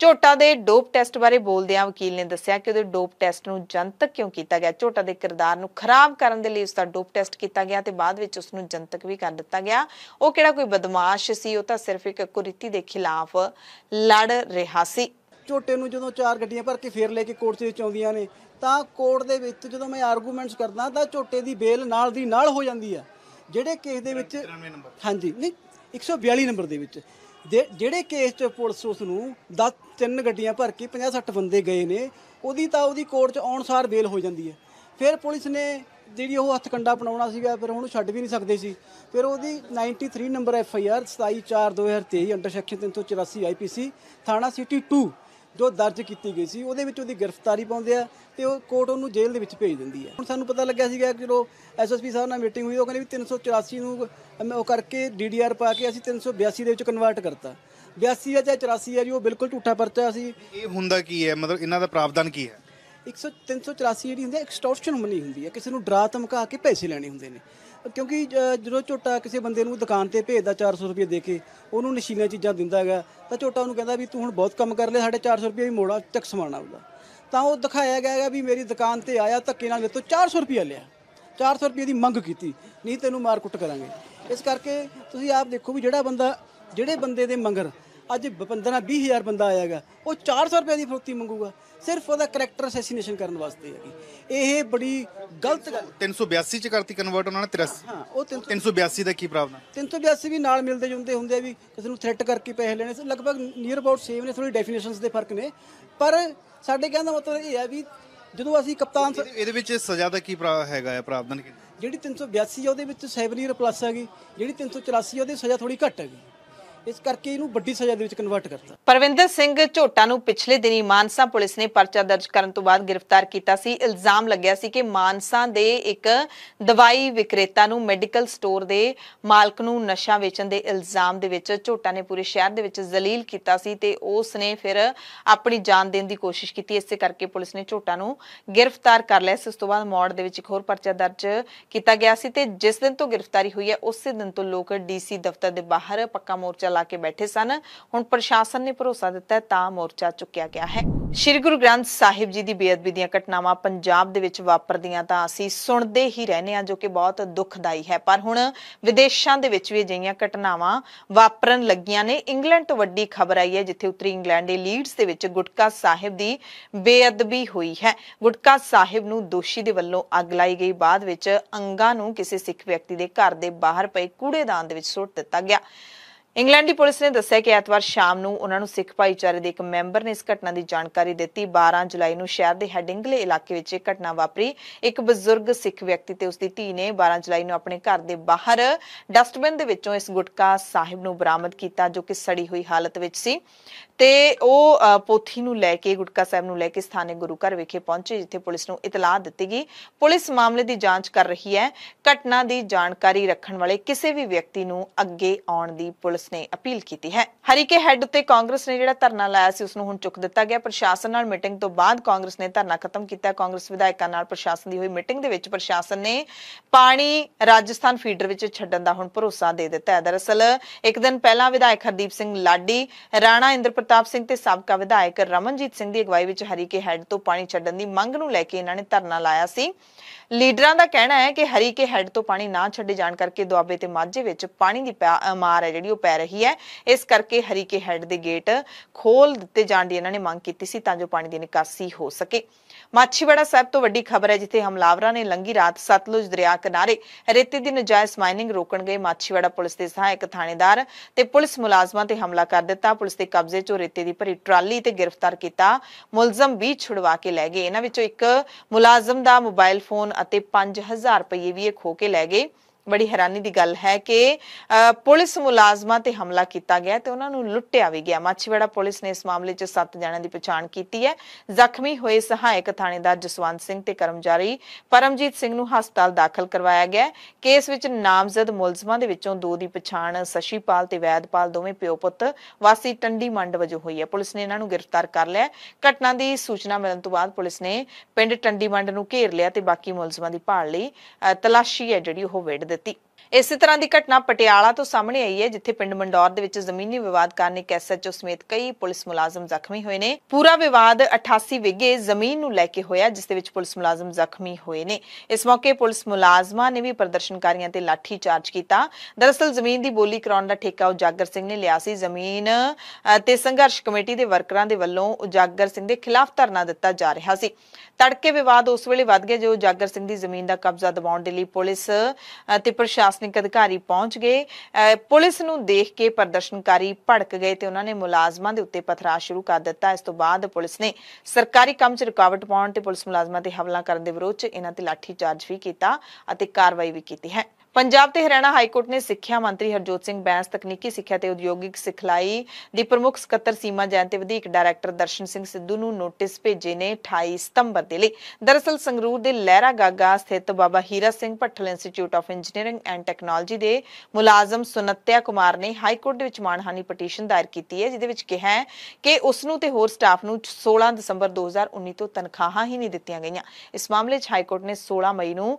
A: ਝੋਟਾ ਦੇ ਡੋਪ ਟੈਸਟ ਬਾਰੇ ਬੋਲਦਿਆਂ ਵਕੀਲ ਨੇ ਦੱਸਿਆ ਕਿ ਉਹਦੇ ਡੋਪ ਟੈਸਟ ਨੂੰ ਜਨਤਕ ਕਿਉਂ ਕੀਤਾ ਗਿਆ ਝੋਟਾ ਦੇ ਕਿਰਦਾਰ ਨੂੰ ਖਰਾਬ ਕਰਨ ਦੇ ਲਈ ਉਸ ਦਾ ਡੋਪ ਟੈਸਟ ਕੀਤਾ ਗਿਆ ਤੇ ਬਾਅਦ ਵਿੱਚ ਉਸ ਨੂੰ ਜਨਤਕ ਵੀ ਕਰ ਦਿੱਤਾ ਗਿਆ ਉਹ ਕਿਹੜਾ ਕੋਈ ਬਦਮਾਸ਼ ਸੀ ਉਹ ਤਾਂ ਸਿਰਫ ਇੱਕ ਕੁਰੀਤੀ ਦੇ ਖਿਲਾਫ ਲੜ ਰਿਹਾ ਸੀ ਝੋਟੇ ਨੂੰ ਜਦੋਂ ਚਾਰ
C: ਗੱਡੀਆਂ ਭਰ ਕੇ ਫੇਰ ਲੈ ਕੇ ਕੋਰਟ ਦੇ ਵਿੱਚ ਆਉਂਦੀਆਂ ਨੇ ਤਾਂ ਕੋਰਟ ਦੇ ਵਿੱਚ ਜਦੋਂ ਮੈਂ ਆਰਗੂਮੈਂਟਸ ਕਰਦਾ ਤਾਂ ਝੋਟੇ ਦੀ ਬੇਲ ਨਾਲ ਦੀ ਨਾਲ ਹੋ ਜਾਂਦੀ ਆ ਜਿਹੜੇ ਕੇਸ ਦੇ ਵਿੱਚ ਹਾਂਜੀ ਨਹੀਂ 142 ਨੰਬਰ ਦੇ ਵਿੱਚ ਜਿਹੜੇ ਕੇਸ 'ਚ ਪੁਲਿਸ ਉਸ ਨੂੰ 10 ਤਿੰਨ ਗੱਡੀਆਂ ਭਰ ਕੇ 50-60 ਬੰਦੇ ਗਏ ਨੇ ਉਹਦੀ ਤਾਂ ਉਹਦੀ ਕੋਰਟ 'ਚ ਅਨੁਸਾਰ ਬੇਲ ਹੋ ਜਾਂਦੀ ਹੈ ਫਿਰ ਪੁਲਿਸ ਨੇ ਜਿਹੜੀ ਉਹ ਹੱਥਕੰਡਾ ਪਣਾਉਣਾ ਸੀਗਾ ਫਿਰ ਉਹਨੂੰ ਛੱਡ ਵੀ ਨਹੀਂ ਸਕਦੇ ਸੀ ਫਿਰ ਉਹਦੀ 93 number F I R 274 2023 under section 384 IPC ਥਾਣਾ ਸਿਟੀ 2 ਜੋ ਦਰਜ ਕੀਤੀ ਗਈ ਸੀ ਉਹਦੇ ਵਿੱਚ ਉਹਦੀ ਗ੍ਰਿਫਤਾਰੀ ਪਾਉਂਦੇ ਆ ਤੇ ਉਹ ਕੋਰਟ ਉਹਨੂੰ ਜੇਲ੍ਹ ਦੇ ਵਿੱਚ ਭੇਜ ਦਿੰਦੀ ਹੈ ਹੁਣ ਸਾਨੂੰ ਪਤਾ ਲੱਗਿਆ ਸੀਗਾ ਕਿ ਜਦੋਂ ਐਸਐਸਪੀ ਸਾਹਿਬ ਨਾਲ ਮੀਟਿੰਗ ਹੋਈ ਉਹ ਕਹਿੰਦੇ ਵੀ 384 ਨੂੰ ਉਹ ਕਰਕੇ ਡੀਡੀਆਰ ਪਾ ਕੇ ਅਸੀਂ 382 ਦੇ ਵਿੱਚ ਕਨਵਰਟ ਕਰਤਾ 82 ਆ ਜਾਂ 84 ਆ ਜੀ ਉਹ ਬਿਲਕੁਲ ਝੂਠਾ ਪਰਚਾ ਸੀ ਇਹ ਹੁੰਦਾ ਕੀ ਹੈ ਮਤਲਬ ਇਹਨਾਂ ਦਾ ਪ੍ਰਾਵਧਾਨ ਕੀ ਹੈ 100 384 ਜਿਹੜੀ ਹੁੰਦੀ ਹੈ ਐਕਸਟੋਰਸ਼ਨ ਮਨੀ ਹੁੰਦੀ ਹੈ ਕਿਸੇ ਨੂੰ ਡਰਾ ਧਮਕਾ ਕੇ ਪੈਸੇ ਲੈਣੇ ਹੁੰਦੇ ਨੇ ਕਿਉਂਕਿ ਜਦੋਂ ਝੋਟਾ ਕਿਸੇ ਬੰਦੇ ਨੂੰ ਦੁਕਾਨ ਤੇ ਭੇਜਦਾ 400 ਰੁਪਏ ਦੇ ਕੇ ਉਹਨੂੰ ਨਸ਼ੀਲੀਆਂ ਚੀਜ਼ਾਂ ਦਿੰਦਾ ਹੈਗਾ ਤਾਂ ਝੋਟਾ ਉਹਨੂੰ ਕਹਿੰਦਾ ਵੀ ਤੂੰ ਹੁਣ ਬਹੁਤ ਕੰਮ ਕਰ ਲਿਆ ਸਾਡੇ 400 ਰੁਪਏ ਵੀ ਮੋੜਾ ਚੱਕ ਸਮਾਨ ਆਉਂਦਾ ਤਾਂ ਉਹ ਦਿਖਾਇਆ ਗਿਆ ਹੈਗਾ ਵੀ ਮੇਰੀ ਦੁਕਾਨ ਤੇ ਆਇਆ ਧੱਕੇ ਨਾਲ ਮੇਰੇ ਤੋਂ 400 ਰੁਪਏ ਲਿਆ 400 ਰੁਪਏ ਦੀ ਮੰਗ ਕੀਤੀ ਨਹੀਂ ਤੈਨੂੰ ਮਾਰਕੁੱਟ ਕਰਾਂਗੇ ਇਸ ਕਰਕੇ ਤੁਸੀਂ ਆਪ ਦੇਖੋ ਵੀ ਜਿਹੜਾ ਬੰਦਾ ਜਿਹੜੇ ਬੰਦੇ ਦੇ ਮੰਗਰ ਅੱਜ ਬਪੰਦਨਾ ਨਾਲ 20000 ਬੰਦਾ ਆਇਆਗਾ ਉਹ 400 ਰੁਪਏ ਦੀ ਫਰੋਤੀ ਮੰਗੂਗਾ ਸਿਰਫ ਉਹਦਾ ਕਰੈਕਟਰ ਅਸੈਸੀਨੇਸ਼ਨ ਕਰਨ ਵਾਸਤੇ ਹੈਗੀ ਇਹ ਬੜੀ ਗਲਤ ਗੱਲ 382 ਚ ਕਰਤੀ ਕਨਵਰਟ ਉਹਨਾਂ ਨੇ 83 ਹਾਂ ਉਹ 382 ਦਾ ਕੀ ਪ੍ਰਾਬਲਮ 382 ਵੀ ਨਾਲ ਮਿਲਦੇ ਜੁੰਦੇ ਹੁੰਦੇ ਆ ਵੀ ਕਿਸੇ ਨੂੰ ਥ੍ਰੈਟ ਕਰਕੇ ਪੈਸੇ ਲੈਣੇ ਲਗਭਗ ਨੀਅਰ ਅਬਾਊਟ ਸੇਮ ਨੇ ਥੋੜੀ ਡੈਫੀਨੇਸ਼ਨਸ ਦੇ ਫਰਕ ਨੇ ਪਰ ਸਾਡੇ ਕਹਿੰਦਾ ਮਤਲਬ ਇਹ ਹੈ ਵੀ ਜਦੋਂ ਅਸੀਂ ਕਪਤਾਨ ਇਹਦੇ ਵਿੱਚ ਸਜ਼ਾ ਦਾ ਕੀ ਹੈਗਾ ਹੈ ਪ੍ਰਾਵਧਾਨ ਜਿਹੜੀ 382 ਆ ਉਹਦੇ ਵਿੱਚ 7 ਈਅਰ ਪਲੱਸ ਹੈਗੀ ਜਿਹੜੀ 384 ਉਹਦੀ ਸਜ਼ਾ ਥੋੜੀ ਘੱਟ ਹੈਗੀ ਇਸ ਕਰਕੇ ਇਹਨੂੰ ਵੱਡੀ ਸਜ਼ਾ ਦੇ ਵਿੱਚ ਕਨਵਰਟ ਕਰਤਾ
A: ਪਰਵਿੰਦਰ ਸਿੰਘ ਝੋਟਾ ਨੂੰ ਪਿਛਲੇ ਦਿਨੀ ਮਾਨਸਾ ਪੁਲਿਸ ਨੇ ਪਰਚਾ ਦਰਜ ਕਰਨ ਤੋਂ ਬਾਅਦ ਗ੍ਰਿਫਤਾਰ ਕੀਤਾ ਸੀ ਇਲਜ਼ਾਮ ਲੱਗਿਆ ਸੀ ਕਿ ਮਾਨਸਾ ਦੇ ਇੱਕ ਦਵਾਈ ਵਿਕਰੇਤਾ ਨੂੰ ਮੈਡੀਕਲ ਸਟੋਰ ਦੇ ਮਾਲਕ ਨੂੰ ਨਸ਼ਾ ਵੇਚਣ ਦੇ ਇਲਜ਼ਾਮ ਦੇ ਵਿੱਚ ਝੋਟਾ ਨੇ ਪੂਰੇ ਸ਼ਹਿਰ ਦੇ ਵਿੱਚ ਜ਼ਲੀਲ ਕੀਤਾ ਸੀ ਤੇ ਉਸ ਨੇ ਫਿਰ ਆਪਣੀ ਜਾਨ ਦੇਣ ਦੀ ਕੋਸ਼ਿਸ਼ ਕੀਤੀ ਇਸੇ ਕਰਕੇ ਪੁਲਿਸ ਨੇ ਝੋਟਾ ਨੂੰ ਗ੍ਰਿਫਤਾਰ ਕਰ ਲਿਆ ਇਸ ਉਸ ਤੋਂ ਬਾਅਦ ਮੌੜ ਦੇ ਵਿੱਚ ਇੱਕ ਹੋਰ ਪਰਚਾ ਦਰਜ ਕੀਤਾ ਗਿਆ ਸੀ ਤੇ ਜਿਸ ਦਿਨ ਤੋਂ ਗ੍ਰਿਫਤਾਰੀ ਹੋਈ ਹੈ ਉਸੇ ਦਿਨ ਤੋਂ ਲੋਕ ਡੀਸੀ ਦਫ਼ਤਰ ਦੇ ਬਾਹਰ ਪੱਕਾ ਮੋਰਚਾ ਲਾ ਕੇ ਬੈਠੇ ਸਨ ਹੁਣ ਪ੍ਰਸ਼ਾਸਨ ਨੇ ਭਰੋਸਾ ਦਿੱਤਾ ਤਾਂ ਮੋਰਚਾ ਚੁੱਕਿਆ ਗਿਆ ਹੈ ਸ਼੍ਰੀ ਗੁਰੂ ਗ੍ਰੰਥ ਸਾਹਿਬ ਜੀ ਦੀ ਬੇਅਦਬੀ ਦੀਆਂ ਘਟਨਾਵਾਂ ਪੰਜਾਬ ਦੇ ਵਿੱਚ ਵਾਪਰਦੀਆਂ ਤਾਂ ਅਸੀਂ ਸੁਣਦੇ ਹੀ ਰਹਨੇ ਆ ਜੋ ਕਿ ਬਹੁਤ ਦੁਖਦਾਈ ਹੈ ਪਰ ਹੁਣ ਵਿਦੇਸ਼ਾਂ ਦੇ ਵਿੱਚ ਵੀ ਅਜਿਹੀਆਂ ਘਟਨਾਵਾਂ ਵਾਪਰਨ ਲੱਗੀਆਂ ਨੇ ਇੰਗਲੈਂਡ ਤੋਂ ਵੱਡੀ ਖਬਰ ਆਈ ਹੈ ਜਿੱਥੇ ਉੱਤਰੀ ਇੰਗਲੈਂਡ ਦੇ ਲੀਡਸ ਦੇ ਵਿੱਚ ਗੁਟਕਾ ਸਾਹਿਬ ਦੀ ਬੇਅਦਬੀ ਹੋਈ ਹੈ ਗੁਟਕਾ ਸਾਹਿਬ ਨੂੰ ਦੋਸ਼ੀ ਦੇ ਵੱਲੋਂ ਅੱਗ ਲਾਈ ਗਈ ਬਾਅਦ ਵਿੱਚ ਅੰਗਾਂ ਨੂੰ ਕਿਸੇ ਸਿੱਖ ਵਿਅਕਤੀ ਦੇ ਘਰ ਦੇ ਬਾਹਰ ਪਏ ਕੂੜੇਦਾਨ ਦੇ ਵਿੱਚ ਸੁੱਟ ਦਿੱਤਾ ਗਿਆ ਇੰਗਲੈਂਡ ਦੀ ਪੁਲਿਸ ਨੇ ਦੱਸਿਆ ਕਿ ਐਤਵਾਰ ਸ਼ਾਮ ਨੂੰ ਉਹਨਾਂ ਨੂੰ ਸਿੱਖ ਭਾਈਚਾਰੇ ਦੇ ਇੱਕ ਮੈਂਬਰ ਨੇ ਇਸ ਘਟਨਾ ਦੀ ਜਾਣਕਾਰੀ ਦਿੱਤੀ 12 ਜੁਲਾਈ ਨੂੰ ਸ਼ਹਿਰ ਦੇ ਹੈਡਿੰਗਲੇ ਇਲਾਕੇ ਵਿੱਚ ਇਹ ਘਟਨਾ ਵਾਪਰੀ ਇੱਕ ਬਜ਼ੁਰਗ ਸਿੱਖ ਵਿਅਕਤੀ ਤੇ ਉਸ ਦੀ ਧੀ ਨੇ 12 ਜੁਲਾਈ ਨੂੰ ਆਪਣੇ ਘਰ ਦੇ ਬਾਹਰ ਡਸਟਬਿਨ ਦੇ ਵਿੱਚੋਂ ਇਸ ਗੁਟਕਾ ਸਾਹਿਬ ਨੂੰ ਬਰਾਮਦ ਕੀਤਾ ਜੋ ਕਿ ਸੜੀ ਹੋਈ ਹਾਲਤ ਵਿੱਚ ਸੀ ਤੇ ਉਹ ਪੋਥੀ ਨੂੰ ਲੈ ਕੇ ਗੁਟਕਾ ਸਾਹਿਬ ਨੂੰ ਲੈ ਕੇ ਸਥਾਨਕ ਗੁਰੂ ਘਰ ਵਿਖੇ ਪਹੁੰਚੇ ਜਿੱਥੇ ਪੁਲਿਸ ਨੂੰ ਇਤਲਾਹ ਦਿੱਤੀ ਗਈ ਪੁਲਿਸ ਮਾਮਲੇ ਦੀ ਜਾਂਚ ਕਰ ਰਹੀ ਹੈ ਘਟਨਾ ਦੀ ਜਾਣਕਾਰੀ ਰੱਖਣ ਵਾਲੇ ਕਿਸੇ ਵੀ ਵਿਅਕਤੀ ਨੂੰ ਅੱਗੇ ਆਉਣ ਦੀ ਪੁਲਿਸ ਪੁਲਿਸ ਨੇ ਅਪੀਲ ਕੀਤੀ ਹੈ ਹਰੀਕੇ ਹੈੱਡ ਤੇ ਕਾਂਗਰਸ ਨੇ ਜਿਹੜਾ ਧਰਨਾ ਲਾਇਆ ਸੀ ਉਸ ਨੂੰ ਹੁਣ ਚੁੱਕ ਦਿੱਤਾ ਗਿਆ ਪ੍ਰਸ਼ਾਸਨ ਨਾਲ ਮੀਟਿੰਗ ਤੋਂ ਬਾਅਦ ਕਾਂਗਰਸ ਨੇ ਧਰਨਾ ਖਤਮ ਕੀਤਾ ਕਾਂਗਰਸ ਵਿਧਾਇਕਾਂ ਨਾਲ ਪ੍ਰਸ਼ਾਸਨ ਦੀ ਹੋਈ ਮੀਟਿੰਗ ਦੇ ਵਿੱਚ ਪ੍ਰਸ਼ਾਸਨ ਨੇ ਪਾਣੀ ਰਾਜਸਥਾਨ ਫੀਡਰ ਵਿੱਚ ਛੱਡਣ ਦਾ ਹੁਣ ਭਰੋਸਾ ਦੇ ਦਿੱਤਾ ਹੈ ਦਰਅਸਲ ਇੱਕ ਦਿਨ ਪਹਿਲਾਂ ਵਿਧਾਇਕ ਹਰਦੀਪ ਸਿੰਘ ਲਾਡੀ ਰਾਣਾ ਇੰਦਰ ਪ੍ਰਤਾਪ ਸਿੰਘ ਤੇ ਸਾਬਕਾ ਵਿਧਾਇਕ ਰਮਨਜੀਤ ਸਿੰਘ ਦੀ ਅਗਵਾਈ ਵਿੱਚ ਹਰੀਕੇ ਹੈੱਡ ਤੋਂ ਪਾਣੀ ਛੱਡਣ ਦੀ ਮੰਗ ਨੂੰ ਲੈ ਕੇ ਇਹਨਾਂ ਨੇ ਧਰਨਾ ਲਾਇਆ ਸੀ ਲੀਡਰਾਂ ਦਾ ਕਹਿਣਾ ਹੈ ਕਿ ਹਰੀਕੇ ਹੈੱਡ ਤੋਂ ਪਾਣੀ ਨਾ ਛੱਡੇ ਜਾਣ ਕਰਕੇ ਦੁਆਬੇ ਤੇ ਮਾਝੇ ਵਿੱਚ ਪਾਣੀ ਦੀ ਮਾਰ ਹੈ ਜਿਹੜੀ ਉਹ ਪੈ ਰਹੀ ਹੈ ਇਸ ਕਰਕੇ ਹਰੀਕੇ ਹੈੱਡ ਦੇ ਗੇਟ ਖੋਲ ਦਿੱਤੇ ਜਾਣ ਦੀ ਇਹਨਾਂ ਨੇ ਮੰਗ ਕੀਤੀ ਸੀ ਤਾਂ ਜੋ ਪਾਣੀ ਦੀ ਨਿਕਾਸੀ ਹੋ ਸਕੇ ਮਾਛੀਵਾੜਾ ਸਾਹਿਬ ਤੋਂ ਵੱਡੀ ਖਬਰ ਹੈ ਜਿੱਥੇ ਹਮਲਾਵਰਾਂ ਨੇ ਲੰਗੀ ਰਾਤ ਸਤਲੁਜ ਦਰਿਆ ਕਿਨਾਰੇ ਰੇਤੇ ਦੀ ਨਜਾਇਜ਼ ਮਾਈਨਿੰਗ ਰੋਕਣ ਗਏ ਮਾਛੀਵਾੜਾ ਪੁਲਿਸ ਦੇ ਸਹਾਇਕ ਥਾਣੇਦਾਰ ਤੇ ਪੁਲਿਸ ਮੁਲਾਜ਼ਮਾਂ ਤੇ ਹਮਲਾ ਕਰ ਦਿੱਤਾ ਪੁਲਿਸ ਦੇ ਕਬਜ਼ੇ 'ਚੋਂ ਰੇਤੇ ਦੀ ਭਰੀ ਟਰਾਲੀ ਤੇ ਗ੍ਰਿਫਤਾਰ ਕੀਤਾ ਮੁਲਜ਼ਮ ਵੀ ਛੁਡਵਾ ਕੇ ਲੈ ਗਏ ਇਹਨਾਂ ਵਿੱਚੋਂ ਇੱਕ ਮੁਲਾਜ਼ਮ ਦਾ ਮੋਬਾਈਲ ਫੋਨ ਅਤੇ 5000 ਰੁਪਏ ਵੀ ਖੋ ਕੇ ਲੈ ਗਏ ਬੜੀ ਹੈਰਾਨੀ ਦੀ ਗੱਲ ਹੈ ਕਿ ਪੁਲਿਸ ਮੁਲਾਜ਼ਮਾਂ ਤੇ ਹਮਲਾ ਕੀਤਾ ਗਿਆ ਤੇ ਉਹਨਾਂ ਨੂੰ ਲੁੱਟਿਆ ਵੀ ਗਿਆ ਮਾਛੀਵਾੜਾ ਪੁਲਿਸ ਨੇ ਇਸ ਮਾਮਲੇ 'ਚ 7 ਜਣਿਆਂ ਦੀ ਪਛਾਣ ਕੀਤੀ ਹੈ ਜ਼ਖਮੀ ਹੋਏ ਸਹਾਇਕ ਥਾਣੇਦਾਰ ਜਸਵੰਤ ਸਿੰਘ ਤੇ ਕਰਮਚਾਰੀ ਪਰਮਜੀਤ ਸਿੰਘ ਨੂੰ ਹਸਪਤਾਲ ਦਾਖਲ ਕਰਵਾਇਆ ਗਿਆ ਕੇਸ ਵਿੱਚ ਨਾਮਜ਼ਦ ਮੁਲਜ਼ਮਾਂ ਦੇ ਵਿੱਚੋਂ ਦੋ ਦੀ ਪਛਾਣ ਸਸ਼ੀਪਾਲ ਤੇ ਵੈਦਪਾਲ ਦੋਵੇਂ ਪਿਓ ਪੁੱਤ ਵਾਸੀ ਟੰਡੀ ਮੰਡ ਵਜੋਂ ਹੋਈ ਹੈ ਪੁਲਿਸ ਨੇ ਇਹਨਾਂ ਨੂੰ ਗ੍ਰਿਫਤਾਰ ਕਰ ਲਿਆ ਘਟਨਾ ਦੀ ਸੂਚਨਾ ਮਿਲਣ ਤੋਂ ਬਾਅਦ ਪੁਲਿਸ ਨੇ ਪਿੰਡ ਟੰਡੀ ਮੰਡ ਨੂੰ ਘੇਰ ਲਿਆ ਤੇ ਬਾਕੀ ਮੁਲਜ਼ਮਾਂ ਦੀ ਭਾਲ ਲਈ ਤਲਾਸ਼ੀ ਹੈ ਜਿਹੜੀ ਉਹ ਵੇੜ the ਇਸੇ ਤਰ੍ਹਾਂ ਦੀ ਘਟਨਾ ਪਟਿਆਲਾ ਤੋਂ ਸਾਹਮਣੇ ਆਈ ਹੈ ਜਿੱਥੇ ਪਿੰਡ ਮੰਡੌਰ ਦੇ ਵਿੱਚ ਜ਼ਮੀਨੀ ਵਿਵਾਦ ਕਾਰਨ ਇੱਕ ਐਸਐਚਓ ਸਮੇਤ ਕਈ ਪੁਲਿਸ ਮੁਲਾਜ਼ਮ ਜ਼ਖਮੀ ਹੋਏ ਨੇ ਪੂਰਾ ਵਿਵਾਦ 88 ਵਿਗੇ ਜ਼ਮੀਨ ਨੂੰ ਲੈ ਕੇ ਹੋਇਆ ਜਿਸ ਦੇ ਵਿੱਚ ਪੁਲਿਸ ਮੁਲਾਜ਼ਮ ਜ਼ਖਮੀ ਹੋਏ ਨੇ ਇਸ ਮੌਕੇ ਪੁਲਿਸ ਮੁਲਾਜ਼ਮਾਂ ਨੇ ਵੀ ਪ੍ਰਦਰਸ਼ਨਕਾਰੀਆਂ ਤੇ ਲਾਠੀ ਚਾਰਜ ਕੀਤਾ ਦਰਅਸਲ ਜ਼ਮੀਨ ਦੀ ਬੋਲੀ ਕਰਾਉਣ ਦਾ ਠੇਕਾ ਉਜਾਗਰ ਸਿੰਘ ਨੇ ਲਿਆ ਸੀ ਜ਼ਮੀਨ ਤੇ ਸੰਘਰਸ਼ ਕਮੇਟੀ ਦੇ ਵਰਕਰਾਂ ਦੇ ਵੱਲੋਂ ਉਜਾਗਰ ਸਿੰਘ ਦੇ ਖਿਲਾਫ ਧਰਨਾ ਦਿੱਤਾ ਜਾ ਰਿਹਾ ਸੀ ਤੜਕੇ ਵਿਵਾਦ ਉਸ ਵੇਲੇ ਵੱਧ ਗਿਆ ਜਦੋਂ ਉਜਾਗਰ ਸਿੰਘ ਦੀ ਜ਼ਮੀਨ ਦਾ ਕਬਜ਼ਾ ਦਿਵਾਉਣ ਦੇ ਲਈ ਪੁਲਿਸ ਤੇ ਪ੍ਰਸ਼ਾਸਨ ਪ੍ਰਸ਼ਾਸਨਿਕ ਅਧਿਕਾਰੀ ਪਹੁੰਚ ਗਏ ਪੁਲਿਸ ਨੂੰ ਦੇਖ ਕੇ ਪ੍ਰਦਰਸ਼ਨਕਾਰੀ ਭੜਕ ਗਏ ਤੇ ਉਹਨਾਂ ਨੇ ਮੁਲਾਜ਼ਮਾਂ ਦੇ ਉੱਤੇ ਪਥਰਾਅ ਸ਼ੁਰੂ ਕਰ ਦਿੱਤਾ ਇਸ ਤੋਂ ਬਾਅਦ ਪੁਲਿਸ ਨੇ ਸਰਕਾਰੀ ਕੰਮ 'ਚ ਰੁਕਾਵਟ ਪਾਉਣ ਤੇ ਪੁਲਿਸ ਮੁਲਾਜ਼ਮਾਂ ਤੇ ਹਮਲਾ ਕਰਨ ਦੇ ਵਿਰੋਧ 'ਚ ਇਹਨਾਂ ਤੇ ਲਾਠੀ ਚਾਰਜ ਵੀ ਕੀਤਾ ਅਤੇ ਕਾਰਵਾਈ ਵੀ ਕੀਤੀ ਹੈ ਪੰਜਾਬ ਤੇ ਹਰਿਆਣਾ ਹਾਈ ਕੋਰਟ ਨੇ ਸਿੱਖਿਆ ਮੰਤਰੀ ਹਰਜੋਤ ਸਿੰਘ ਬੈਂਸ ਤਕਨੀਕੀ ਸਿੱਖਿਆ ਤੇ ਉਦਯੋਗਿਕ ਸਿਖਲਾਈ ਦੀ ਪ੍ਰਮੁੱਖ ਸਕੱਤਰ ਸੀਮਾ ਜੈਨ ਤੇ ਵਧੀਕ ਡਾਇਰੈਕਟਰ ਦਰਸ਼ਨ ਸਿੰਘ ਸਿੱਧੂ ਨੂੰ ਨੋਟਿਸ ਭੇਜੇ ਨੇ 28 ਸਤੰਬਰ ਦੇ ਲਈ ਦਰਅਸਲ ਸੰਗਰੂਰ ਦੇ ਲਹਿਰਾ ਗਾਗਾ ਸਥਿਤ Baba Hira Singh Bhattal institute of engineering and technology ਦੇ ਮੁਲਾਜ਼ਮ ਸੁਨੱਤਿਆ ਕੁਮਾਰ ਨੇ ਹਾਈ ਕੋਰਟ ਦੇ ਵਿੱਚ ਮਾਨਹਾਨੀ ਪਟੀਸ਼ਨ ਦਾਇਰ ਕੀਤੀ ਹੈ ਜਿਹਦੇ ਵਿੱਚ ਕਿਹਾ ਹੈ ਕਿ ਉਸ ਨੂੰ ਤੇ ਹੋਰ ਸਟਾਫ ਨੂੰ 16 ਦਸੰਬਰ 2019 ਤੋਂ ਤਨਖਾਹਾਂ ਹੀ ਨਹੀਂ ਦਿੱਤੀਆਂ ਗਈਆਂ ਇਸ ਮਾਮਲੇ 'ਚ ਹਾਈ ਕੋਰਟ ਨੇ 16 ਮਈ ਨੂੰ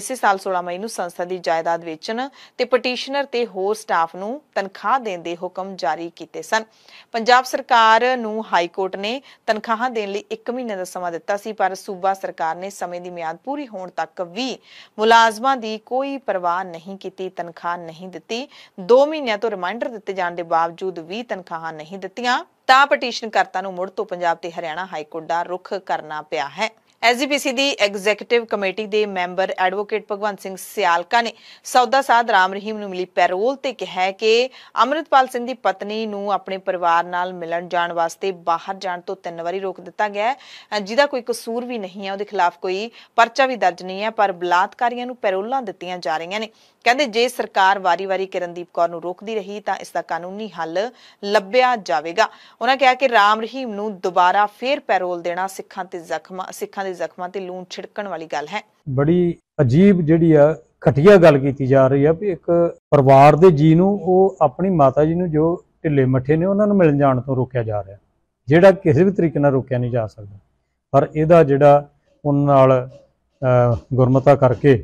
A: ਇਸੇ ਸਾਲ 16 ਮਈ ਨੂੰ ਸੰਸਦ ਦੀ ਜਾਇਦਾਦ ਵੇਚਣ ਤੇ ਪਟੀਸ਼ਨਰ ਤੇ ਹੋਰ ਸਟਾਫ ਨੂੰ ਤਨਖਾਹ ਦੇਣ ਦੇ ਹੁਕਮ ਜਾਰੀ ਕੀਤੇ ਸਨ ਪੰਜਾਬ ਸਰਕਾਰ ਨੂੰ ਹਾਈ ਕੋਰਟ ਨੇ ਤਨਖਾਹਾਂ ਦੇਣ ਲਈ 1 ਮਹੀਨੇ ਦਾ ਸਮਾਂ ਦਿੱਤਾ ਸੀ ਪਰ ਸੂਬਾ ਸਰਕਾਰ ਨੇ ਸਮੇਂ ਦੀ ਮਿਆਦ ਪੂਰੀ ਹੋਣ ਤੱਕ ਵੀ ਮੁਲਾਜ਼ਮਾਂ ਦੀ ਕੋਈ ਪਰਵਾਹ ਨਹੀਂ ਕੀਤੀ ਤਨਖਾਹ ਨਹੀਂ ਦਿੱਤੀ 2 ਮਹੀਨਿਆਂ ਤੋਂ ਰਿਮਾਈਂਡਰ ਦਿੱਤੇ ਜਾਣ ਦੇ ਬਾਵਜੂਦ ਵੀ ਤਨਖਾਹਾਂ ਨਹੀਂ ਦਿੱਤੀਆਂ ਤਾਂ ਪਟੀਸ਼ਨ ਕਰਤਾ ਨੂੰ ਮੁੜ ਤੋਂ ਪੰਜਾਬ ਤੇ ਹਰਿਆਣਾ ਹਾਈ ਕੋਰਟ ਦਾ ਰੁਖ ਕਰਨਾ ਪਿਆ ਹੈ ਐਸਜੀਪੀਸੀ ਦੀ ਐਗਜ਼ੀਕਿਊਟਿਵ ਕਮੇਟੀ ਦੇ ਮੈਂਬਰ ਐਡਵੋਕੇਟ ਭਗਵੰਤ ਸਿੰਘ ਸਿਆਲਕਾ ਨੇ ਸੌਦਾ ਸਾਧ ਰਾਮ ਰਹੀਮ ਨੂੰ ਮਿਲੀ ਪੈਰੋਲ ਤੇ ਕਿਹਾ ਕਿ ਅਮਰਿਤਪਾਲ ਸਿੰਘ ਦੀ ਪਤਨੀ ਨੂੰ ਆਪਣੇ ਪਰਿਵਾਰ ਨਾਲ ਮਿਲਣ ਜਾਣ ਵਾਸਤੇ ਬਾਹਰ ਜਾਣ ਤੋਂ ਤਿੰਨ ਵਾਰੀ ਰੋਕ ਦਿੱਤਾ ਗਿਆ ਜਿਹਦਾ ਕੋਈ ਕਸੂਰ ਵੀ ਨਹੀਂ ਹੈ ਉਹਦੇ ਖਿਲਾਫ ਕੋਈ ਪਰਚਾ ਵੀ ਦਰਜ ਨਹੀਂ ਹੈ ਪਰ ਬਲਾਤਕਾਰੀਆਂ ਨੂੰ ਪੈਰੋਲਾਂ ਦਿੱਤੀਆਂ ਜਾ ਰਹੀਆਂ ਨੇ ਕਹਿੰਦੇ ਜੇ ਸਰਕਾਰ ਵਾਰੀ-ਵਾਰੀ ਕਿਰਨਦੀਪ ਕੌਰ ਨੂੰ ਰੋਕਦੀ ਰਹੀ ਤਾਂ ਇਸ ਦਾ ਕਾਨੂੰਨੀ ਹੱਲ ਲੱਭਿਆ ਜਾਵੇਗਾ ਉਹਨਾਂ ਕਿਹਾ ਕਿ ਰਾਮ ਰਹੀਮ ਨੂੰ ਦੁਬਾਰਾ ਫੇਰ ਪੈਰੋਲ ਦੇਣਾ ਸਿੱਖਾਂ ਤੇ ਜ਼ਖਮਾਂ ਸਿੱਖਾਂ ਦੇ ਜ਼ਖਮਾਂ ਤੇ ਲੂਣ ਛਿੜਕਣ ਵਾਲੀ ਗੱਲ ਹੈ
D: ਬੜੀ ਅਜੀਬ ਜਿਹੜੀ ਆ ਘਟੀਆ ਗੱਲ ਕੀਤੀ ਜਾ ਰਹੀ ਆ ਵੀ ਇੱਕ ਪਰਿਵਾਰ ਦੇ ਜੀ ਨੂੰ ਉਹ ਆਪਣੀ ਮਾਤਾ ਜੀ ਨੂੰ ਜੋ ਢਿੱਲੇ ਮੱਠੇ ਨੇ ਉਹਨਾਂ ਨੂੰ ਮਿਲਣ ਜਾਣ ਤੋਂ ਰੋਕਿਆ ਜਾ ਰਿਹਾ ਜਿਹੜਾ ਕਿਸੇ ਵੀ ਤਰੀਕੇ ਨਾਲ ਰੋਕਿਆ ਨਹੀਂ ਜਾ ਸਕਦਾ ਪਰ ਇਹਦਾ ਜਿਹੜਾ ਉਹਨਾਂ ਨਾਲ ਗੁਰਮਤਾ ਕਰਕੇ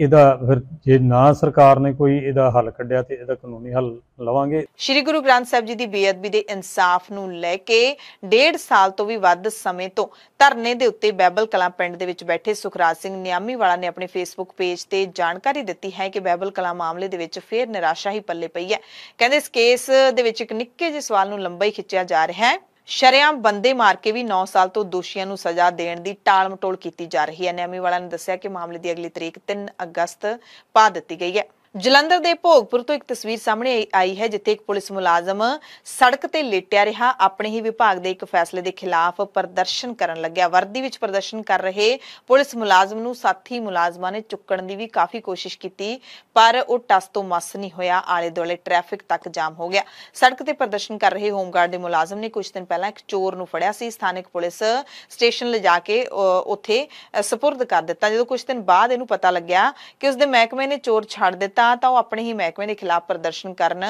D: ਇਹਦਾ ਫਿਰ ਜੇ ਨਾ ਸਰਕਾਰ ਨੇ ਕੋਈ ਇਹਦਾ ਹੱਲ ਕੱਢਿਆ ਤੇ ਇਹਦਾ ਕਾਨੂੰਨੀ ਹੱਲ ਲਵਾਂਗੇ
A: ਸ਼੍ਰੀ ਗੁਰੂ ਗ੍ਰੰਥ ਸਾਹਿਬ ਜੀ ਦੀ ਬੇਅਦਬੀ ਦੇ ਇਨਸਾਫ ਨੂੰ ਲੈ ਕੇ ਡੇਢ ਸਾਲ ਤੋਂ ਵੀ ਵੱਧ ਸਮੇਂ ਤੋਂ ਧਰਨੇ ਦੇ ਉੱਤੇ ਬੈਬਲ ਕਲਾਂ ਪਿੰਡ ਦੇ ਵਿੱਚ ਬੈਠੇ ਸੁਖਰਾਜ ਸਿੰਘ ਨਿਆਮੀ ਵਾਲਾ ਨੇ ਆਪਣੇ ਫੇਸਬੁੱਕ ਪੇਜ ਤੇ ਜਾਣਕਾਰੀ ਦਿੱਤੀ ਹੈ ਕਿ ਬੈਬਲ ਕਲਾਂ ਮਾਮਲੇ ਦੇ ਵਿੱਚ ਫੇਰ ਨਿਰਾਸ਼ਾ ਹੀ ਪੱਲੇ ਪਈ ਹੈ ਕਹਿੰਦੇ ਇਸ ਕੇਸ ਦੇ ਵਿੱਚ ਇੱਕ ਨਿੱਕੇ ਜਿਹੇ ਸਵਾਲ ਨੂੰ ਲੰਬਾ ਹੀ ਖਿੱਚਿਆ ਜਾ ਰਿਹਾ ਹੈ ਸ਼ਰਿਆਮ ਬੰਦੇ ਮਾਰ ਕੇ ਵੀ 9 ਸਾਲ ਤੋਂ ਦੋਸ਼ੀਆਂ ਨੂੰ ਸਜ਼ਾ ਦੇਣ ਦੀ ਟਾਲ ਮਟੋਲ ਕੀਤੀ ਜਾ ਰਹੀ ਹੈ ਨਿਆਮੀ ਵਾਲਾ ਨੇ ਦੱਸਿਆ ਕਿ ਮਾਮਲੇ ਦੀ ਅਗਲੀ ਤਰੀਕ 3 ਅਗਸਤ ਪਾ ਦਿੱਤੀ ਗਈ ਹੈ ਜਲੰਧਰ ਦੇ ਭੋਗਪੁਰ ਤੋਂ ਇੱਕ ਤਸਵੀਰ ਸਾਹਮਣੇ ਆਈ ਹੈ ਜਿੱਥੇ ਇੱਕ ਪੁਲਿਸ ਮੁਲਾਜ਼ਮ ਸੜਕ ਤੇ ਲੇਟਿਆ ਰਿਹਾ ਆਪਣੇ ਹੀ ਵਿਭਾਗ ਦੇ ਇੱਕ ਫੈਸਲੇ ਦੇ ਖਿਲਾਫ ਪ੍ਰਦਰਸ਼ਨ ਕਰਨ ਲੱਗਿਆ ਵਰਦੀ ਵਿੱਚ ਪ੍ਰਦਰਸ਼ਨ ਕਰ ਰਹੇ ਪੁਲਿਸ ਮੁਲਾਜ਼ਮ ਨੂੰ ਸਾਥੀ ਮੁਲਾਜ਼ਮਾਂ ਨੇ ਚੁੱਕਣ ਦੀ ਵੀ ਕਾਫੀ ਕੋਸ਼ਿਸ਼ ਕੀਤੀ ਪਰ ਉਹ ਟੱਸ ਤੋਂ ਮਸ ਨਹੀਂ ਹੋਇਆ ਆਲੇ ਦੁਆਲੇ ਟ੍ਰੈਫਿਕ ਤੱਕ ਜਾਮ ਹੋ ਗਿਆ ਸੜਕ ਤੇ ਪ੍ਰਦਰਸ਼ਨ ਕਰ ਰਹੇ ਹੋਮਗਾਰਡ ਦੇ ਮੁਲਾਜ਼ਮ ਨੇ ਕੁਝ ਦਿਨ ਪਹਿਲਾਂ ਇੱਕ ਚੋਰ ਨੂੰ ਫੜਿਆ ਸੀ ਸਥਾਨਕ ਪੁਲਿਸ ਸਟੇਸ਼ਨ ਲਿਜਾ ਕੇ ਉੱਥੇ ਸਪੁਰਦ ਕਰ ਦਿੱਤਾ ਜਦੋਂ ਕੁਝ ਦਿਨ ਬਾਅਦ ਇਹਨੂੰ ਪਤਾ ਲੱਗਿਆ ਕਿ ਉਸ ਦੇ ਮਹਿਕਮੇ ਨੇ ਚੋਰ ਛੱਡ ਦਿੱਤਾ ਤਾਂ ਤਾਂ ਉਹ ਆਪਣੇ ਹੀ ਮਹਿਕਮੇ ਦੇ ਖਿਲਾਫ ਪ੍ਰਦਰਸ਼ਨ ਕਰਨ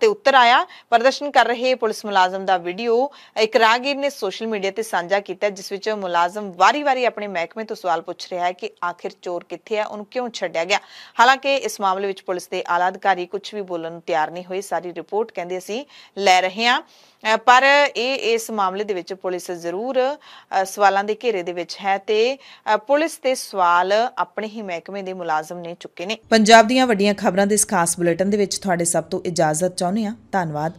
A: ਤੇ ਉੱਤਰ ਆਇਆ ਪ੍ਰਦਰਸ਼ਨ ਕਰ ਰਹੇ ਪੁਲਿਸ ਮੁਲਾਜ਼ਮ ਦਾ ਵੀਡੀਓ ਇੱਕ ਰਾਗੀਰ ਨੇ ਸੋਸ਼ਲ ਮੀਡੀਆ ਤੇ ਸਾਂਝਾ ਕੀਤਾ ਜਿਸ ਵਿੱਚ ਮੁਲਾਜ਼ਮ ਵਾਰੀ-ਵਾਰੀ ਆਪਣੇ ਮਹਿਕਮੇ ਤੋਂ ਸਵਾਲ ਪੁੱਛ ਰਿਹਾ ਹੈ ਕਿ ਆਖਿਰ ਚੋਰ ਕਿੱਥੇ ਆ ਉਹਨੂੰ ਕਿਉਂ ਛੱਡਿਆ ਗਿਆ ਹਾਲਾਂਕਿ ਇਸ ਮਾਮਲੇ ਵਿੱਚ ਪੁਲਿਸ ਦੇ ਆਲਾ ਅਧਿਕਾਰੀ ਕੁਝ ਵੀ ਬੋਲਣ ਨੂੰ ਤਿਆਰ ਨਹੀਂ ਹੋਏ ਸਾਰੀ ਰਿਪੋਰਟ ਕਹਿੰਦੇ ਅਸੀਂ ਲੈ ਰਹੇ ਹਾਂ ਪਰ ਇਹ ਇਸ ਮਾਮਲੇ ਦੇ ਵਿੱਚ ਪੁਲਿਸ ਜ਼ਰੂਰ ਸਵਾਲਾਂ ਦੇ ਘੇਰੇ ਦੇ ਵਿੱਚ ਹੈ ਤੇ ਪੁਲਿਸ ਤੇ ਸਵਾਲ ਆਪਣੇ ਹੀ ਮਹਿਕਮੇ ਦੇ ਮੁਲਾਜ਼ਮ ਨੇ ਚੁੱਕੇ ਨੇ ਪੰਜਾਬ ਦੀਆਂ ਵੱਡੀਆਂ ਖਬਰਾਂ ਦੇ ਇਸ ਖਾਸ ਬੁਲੇਟਿਨ ਦੇ ਵਿੱਚ ਤੁਹਾਡੇ ਸਭ ਤੋਂ ਇਜਾਜ਼ਤ ਚਾਹੁੰਦੇ ਹਾਂ ਧੰਨਵਾਦ